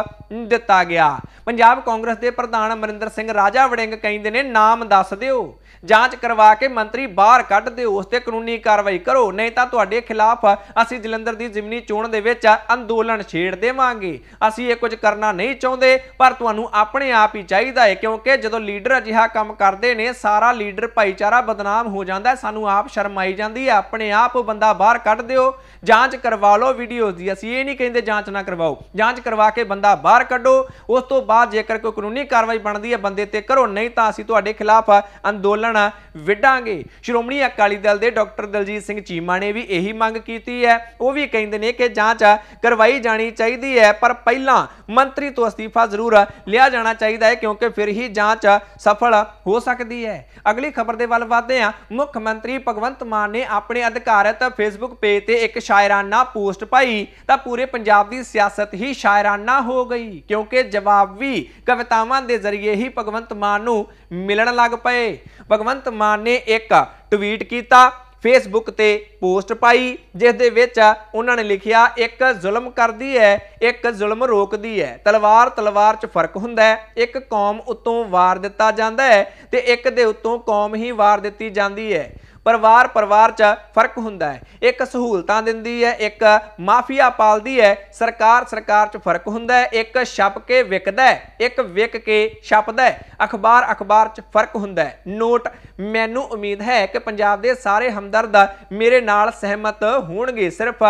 A: ਦਿੱਤਾ ਗਿਆ ਪੰਜਾਬ ਕਾਂਗਰਸ ਦੇ ਪ੍ਰਧਾਨ ਅਮਰਿੰਦਰ ਸਿੰਘ ਰਾਜਾ ਵੜਿੰਗ ਕਹਿੰਦੇ ਨੇ ਨਾਮ ਦੱਸ ਦਿਓ ਜਾਂਚ ਕਰਵਾ ਕੇ ਮੰਤਰੀ ਬਾਹਰ ਕੱਢ ਦਿਓ ਉਸ ਤੇ ਕਾਨੂੰਨੀ ਕਾਰਵਾਈ ਕਰੋ ਨਹੀਂ ਤਾਂ ਤੁਹਾਡੇ ਖਿਲਾਫ ਅਸੀਂ ਜਲੰਧਰ ਦੀ ਜ਼ਿਮਨੀ ਚੋਣ ਦੇ ਵਿੱਚ ਅੰਦੋਲਨ ਛੇੜ ਦੇਵਾਂਗੇ ਅਸੀਂ ਇਹ ਕੁਝ ਕਰਨਾ ਨਹੀਂ ਚਾਹੁੰਦੇ ਪਰ ਤੁਹਾਨੂੰ ਆਪਣੇ ਆਪ ਹੀ ਚਾਹੀਦਾ ਹੈ ਕਿਉਂਕਿ ਜਦੋਂ ਲੀਡਰ ਅਜਿਹਾ ਕੰਮ ਕਰਦੇ ਨੇ ਸਾਰਾ ਲੀਡਰ ਭਾਈਚਾਰਾ ਬਦਨਾਮ ਹੋ ਜਾਂਦਾ ਸਾਨੂੰ ਆਪ ਸ਼ਰਮਾਈ ਜਾਂਦੀ ਹੈ ਆਪਣੇ ਆਪ ਬੰਦਾ ਬਾਹਰ ਕੱਢ ਦਿਓ ਜਾਂਚ ਕਰਵਾ ਲਓ ਵੀਡੀਓਜ਼ ਦੀ ਅਸੀਂ ਇਹ ਨਹੀਂ ਕਹਿੰਦੇ ਜਾਂਚ ਨਾ ਕਰਵਾਓ ਜਾਂਚ ਕਰਵਾ ਕੇ ਬੰਦਾ ਬਾਹਰ ਕੱਢੋ ਉਸ ਤੋਂ ਬਾਅਦ ਜੇਕਰ ਕੋਈ ਕਾਨੂੰਨੀ ਕਾਰਵਾਈ ਬਣਦੀ ਹੈ ਬੰਦੇ ਤੇ ਕਰੋ ਨਹੀਂ ਤਾਂ ਅਸੀਂ ਤੁਹਾਡੇ ਖਿਲਾਫ ਅੰਦੋਲਨ ਜਾਣਾ ਵਿੱਢਾਂਗੇ ਸ਼੍ਰੋਮਣੀ ਅਕਾਲੀ ਦਲ ਦੇ ਡਾਕਟਰ ਦਲਜੀਤ ਸਿੰਘ ਚੀਮਾ ਨੇ ਵੀ ਇਹੀ ਮੰਗ ਕੀਤੀ ਹੈ ਉਹ ਵੀ ਕਹਿੰਦੇ ਨੇ ਕਿ ਜਾਂਚ ਕਰਵਾਈ ਜਾਣੀ ਚਾਹੀਦੀ ਹੈ ਪਰ ਪਹਿਲਾਂ ਮੰਤਰੀ ਤੋਂ ਅਸਤੀਫਾ ਜ਼ਰੂਰ ਲਿਆ ਜਾਣਾ ਚਾਹੀਦਾ ਹੈ ਕਿਉਂਕਿ ਫਿਰ ਹੀ ਜਾਂਚ ਸਫਲ ਹੋ ਸਕਦੀ ਹੈ ਅਗਲੀ ਖਬਰ ਦੇ ਵੱਲ ਵਧਦੇ ਹਾਂ ਮੁੱਖ ਮੰਤਰੀ ਭਗਵੰਤ ਮਾਨ ਨੇ ਆਪਣੇ ਅਧਿਕਾਰਤ ਫੇਸਬੁੱਕ ਪੇਜ ਤੇ ਇੱਕ ਸ਼ਾਇਰਾਨਾ ਪੋਸਟ ਪਾਈ ਤਾਂ ਪੂਰੇ ਪੰਜਾਬ ਦੀ ਸਿਆਸਤ ਹੀ ਸ਼ਾਇਰਾਨਾ ਹੋ ਗਈ ਕਿਉਂਕਿ ਜਵਾਬ ਵੀ ਕਵਿਤਾਵਾਂ ਦੇ ਜ਼ਰੀਏ ਹੀ ਭਗਵੰਤ ਮਾਨ ਨੂੰ ਮਿਲਣ ਲੱਗ ਪਏ ਭਗਵੰਤ ਮਾਨ ਨੇ ਇੱਕ ਟਵੀਟ ਕੀਤਾ ਫੇਸਬੁੱਕ ਤੇ ਪੋਸਟ ਪਾਈ ਜਿਸ ਦੇ ਵਿੱਚ ਉਹਨਾਂ ਨੇ ਲਿਖਿਆ ਇੱਕ ਜ਼ੁਲਮ ਕਰਦੀ ਹੈ ਇੱਕ ਜ਼ੁਲਮ ਰੋਕਦੀ ਹੈ ਤਲਵਾਰ ਤਲਵਾਰ 'ਚ ਫਰਕ ਹੁੰਦਾ ਹੈ ਇੱਕ ਕੌਮ ਉਤੋਂ ਵਾਰ ਦਿੱਤਾ ਜਾਂਦਾ ਹੈ ਤੇ ਇੱਕ ਦੇ ਉਤੋਂ ਕੌਮ ਹੀ ਵਾਰ ਦਿੱਤੀ ਜਾਂਦੀ ਹੈ ਪਰਿਵਾਰ ਪਰਿਵਾਰ 'ਚ ਫਰਕ ਹੁੰਦਾ ਹੈ ਇੱਕ ਸਹੂਲਤਾਂ ਦਿੰਦੀ ਹੈ ਇੱਕ ਮਾਫੀਆ ਪਾਲਦੀ ਹੈ ਸਰਕਾਰ ਸਰਕਾਰ 'ਚ ਫਰਕ ਹੁੰਦਾ ਹੈ ਇੱਕ ਛਪ ਕੇ ਵਿਕਦਾ ਹੈ ਇੱਕ ਵਿਕ ਕੇ ਛਪਦਾ ਹੈ ਅਖਬਾਰ ਅਖਬਾਰ 'ਚ ਫਰਕ ਹੁੰਦਾ ਹੈ ਨੋਟ ਮੈਨੂੰ ਉਮੀਦ ਹੈ ਕਿ ਪੰਜਾਬ ਦੇ ਸਾਰੇ ਹਮਦਰਦ ਮੇਰੇ ਨਾਲ ਸਹਿਮਤ ਹੋਣਗੇ ਸਿਰਫ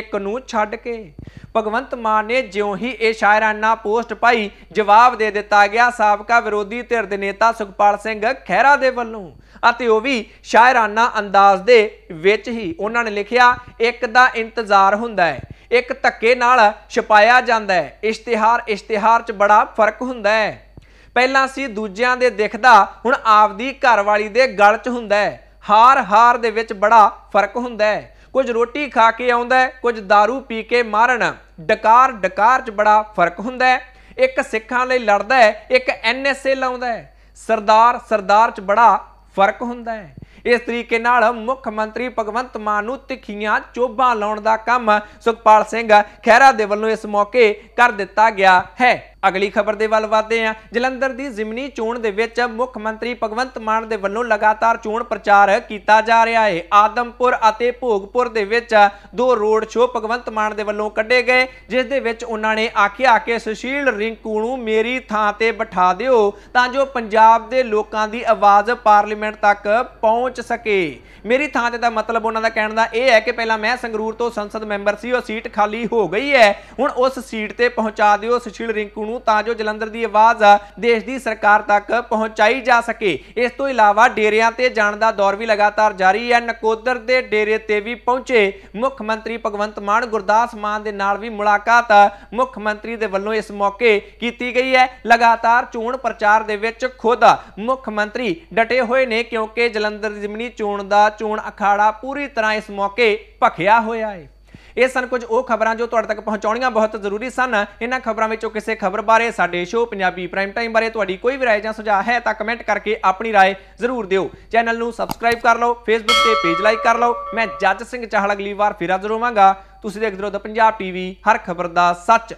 A: ਇੱਕ ਨੂੰ ਛੱਡ ਕੇ ਭਗਵੰਤ ਮਾਨ ਨੇ ਜਿਉਂ ਹੀ ਇਹ ਸ਼ਾਇਰਾਨਾ ਪੋਸਟ ਪਾਈ ਜਵਾਬ ਦੇ ਦਿੱਤਾ ਗਿਆ ਸਾਬਕਾ ਵਿਰੋਧੀ ਧਿਰ ਦੇ ਨੇਤਾ ਸੁਖਪਾਲ ਸਿੰਘ ਖਹਿਰਾ ਦੇ ਵੱਲੋਂ ਅਤੇ ਉਹ ਵੀ ਸ਼ਾਇਰਾਨਾ ਉਹਨਾਂ ਅੰਦਾਜ਼ ਦੇ ਵਿੱਚ ਹੀ ਉਹਨਾਂ ਨੇ ਲਿਖਿਆ ਇੱਕ ਦਾ ਇੰਤਜ਼ਾਰ ਹੁੰਦਾ ਹੈ ਇੱਕ ਧੱਕੇ ਨਾਲ ਛਪਾਇਆ ਜਾਂਦਾ ਹੈ ਇਸ਼ਤਿਹਾਰ ਇਸ਼ਤਿਹਾਰ 'ਚ ਬੜਾ ਫਰਕ ਹੁੰਦਾ ਹੈ ਪਹਿਲਾਂ ਸੀ ਦੂਜਿਆਂ ਦੇ ਦਿਖਦਾ ਹੁਣ ਆਪਦੀ ਘਰਵਾਲੀ ਦੇ ਗਲ 'ਚ ਹੁੰਦਾ ਹੈ ਹਾਰ ਹਾਰ ਦੇ ਵਿੱਚ ਬੜਾ ਫਰਕ ਹੁੰਦਾ ਹੈ ਕੁਝ ਰੋਟੀ ਖਾ ਕੇ ਆਉਂਦਾ ਕੁਝ दारू ਪੀ ਕੇ ਮਾਰਨ ਡਕਾਰ ਡਕਾਰ 'ਚ ਬੜਾ ਫਰਕ ਹੁੰਦਾ ਹੈ ਇੱਕ ਸਿੱਖਾਂ ਲਈ ਲੜਦਾ ਹੈ ਇੱਕ ਐਨਐਸਏ ਲਾਉਂਦਾ ਹੈ ਸਰਦਾਰ ਸਰਦਾਰ 'ਚ ਬੜਾ ਫਰਕ ਹੁੰਦਾ ਹੈ ਇਸ ਤਰੀਕੇ ਨਾਲ ਮੁੱਖ ਮੰਤਰੀ ਭਗਵੰਤ ਮਾਨ ਨੂੰ ਤਿੱਖੀਆਂ ਚੋਬਾਂ ਲਾਉਣ ਦਾ ਕੰਮ ਸੁਖਪਾਲ ਸਿੰਘ ਖਹਿਰਾ ਦੇ ਵੱਲੋਂ ਇਸ ਮੌਕੇ ਕਰ ਦਿੱਤਾ ਗਿਆ ਹੈ ਅਗਲੀ ਖਬਰ ਦੇ ਵੱਲ ਵਧਦੇ ਹਾਂ ਜਲੰਧਰ ਦੀ ਜ਼ਿਮਨੀ ਚੋਣ ਦੇ ਵਿੱਚ ਮੁੱਖ ਮੰਤਰੀ ਭਗਵੰਤ ਮਾਨ ਦੇ ਵੱਲੋਂ ਲਗਾਤਾਰ ਚੋਣ ਪ੍ਰਚਾਰ ਕੀਤਾ ਜਾ ਰਿਹਾ ਹੈ ਆਦਮਪੁਰ ਅਤੇ ਭੋਗਪੁਰ ਦੇ ਵਿੱਚ ਦੋ ਰੋਡ ਸ਼ੋ ਭਗਵੰਤ ਮਾਨ ਦੇ ਵੱਲੋਂ ਕੱਢੇ ਗਏ ਜਿਸ ਦੇ ਵਿੱਚ ਉਹਨਾਂ ਨੇ ਆਖਿਆ ਕਿ ਸੁਸ਼ੀਲ ਰਿੰਕੂ ਨੂੰ ਮੇਰੀ ਥਾਂ ਤੇ ਬਿਠਾ ਦਿਓ ਤਾਂ ਜੋ ਪੰਜਾਬ ਦੇ ਲੋਕਾਂ ਦੀ ਆਵਾਜ਼ ਪਾਰਲੀਮੈਂਟ ਤੱਕ ਪਹੁੰਚ ਸਕੇ ਮੇਰੀ ਥਾਂ ਤੇ ਦਾ ਮਤਲਬ ਉਹਨਾਂ ਦਾ ਕਹਿਣ ਦਾ ਇਹ ਹੈ ਕਿ ਪਹਿਲਾਂ ਮੈਂ ਸੰਗਰੂਰ ਤੋਂ ਸੰਸਦ ਮੈਂਬਰ ਸੀ ਉਹ ਸੀਟ ਖਾਲੀ ਹੋ ਗਈ ਹੈ ਹੁਣ ਉਸ ਸੀਟ ਤੇ ਪਹੁੰਚਾ ਦਿਓ ਸੁਸ਼ੀਲ ਰਿੰਕੂ ਨੂੰ ਨੂੰ ਤਾਂ ਜੋ ਜਲੰਧਰ ਦੀ ਆਵਾਜ਼ ਦੇਸ਼ ਦੀ ਸਰਕਾਰ ਤੱਕ ਪਹੁੰਚਾਈ ਜਾ ਸਕੇ ਇਸ ਤੋਂ ਇਲਾਵਾ ਡੇਰਿਆਂ ਤੇ ਜਾਣ ਦਾ ਦੌਰ ਵੀ ਲਗਾਤਾਰ ਜਾਰੀ ਹੈ ਨਕੋਦਰ ਦੇ ਡੇਰੇ ਤੇ ਵੀ ਪਹੁੰਚੇ ਮੁੱਖ ਮੰਤਰੀ ਭਗਵੰਤ ਮਾਨ ਗੁਰਦਾਸ ਮਾਨ ਦੇ ਨਾਲ ਵੀ ਮੁਲਾਕਾਤ ਮੁੱਖ ਮੰਤਰੀ ਦੇ ਵੱਲੋਂ ਇਸ ਮੌਕੇ ਕੀਤੀ ਗਈ ਹੈ ਲਗਾਤਾਰ ਚੋਣ ਪ੍ਰਚਾਰ ਦੇ ਵਿੱਚ ਖੁਦ ਮੁੱਖ ਮੰਤਰੀ ਡਟੇ ਹੋਏ ਨੇ ਕਿਉਂਕਿ ਜਲੰਧਰ ਦੀ ਚੋਣ ਦਾ ਚੋਣ ਅਖਾੜਾ ਪੂਰੀ ਤਰ੍ਹਾਂ ਇਸ ਮੌਕੇ ਭਖਿਆ ਹੋਇਆ ਹੈ ਇਹ ਸਨ ਕੁਝ ਉਹ ਖਬਰਾਂ ਜੋ ਤੁਹਾਡੇ ਤੱਕ ਪਹੁੰਚਾਉਣੀਆਂ ਬਹੁਤ ਜ਼ਰੂਰੀ ਸਨ ਇਹਨਾਂ ਖਬਰਾਂ ਵਿੱਚੋਂ ਕਿਸੇ ਖਬਰ ਬਾਰੇ ਸਾਡੇ ਸ਼ੋਅ ਪੰਜਾਬੀ ਪ੍ਰਾਈਮ ਟਾਈਮ ਬਾਰੇ ਤੁਹਾਡੀ ਕੋਈ ਵੀ ਰਾਏ ਜਾਂ ਸੁਝਾਅ ਹੈ ਤਾਂ ਕਮੈਂਟ ਕਰਕੇ ਆਪਣੀ ਰਾਏ ਜ਼ਰੂਰ ਦਿਓ ਚੈਨਲ ਨੂੰ ਸਬਸਕ੍ਰਾਈਬ ਕਰ ਲਓ ਫੇਸਬੁੱਕ ਤੇ ਪੇਜ ਲਾਈਕ ਕਰ ਲਓ ਮੈਂ ਜੱਜ ਸਿੰਘ ਚਾਹਲ ਅਗਲੀ ਵਾਰ ਫੇਰ ਹਾਜ਼ਰ ਹੋਵਾਂਗਾ ਤੁਸੀਂ ਦੇਖਦੇ ਰਹੋ ਪੰਜਾਬ ਟੀਵੀ ਹਰ ਖਬਰ ਦਾ ਸੱਚ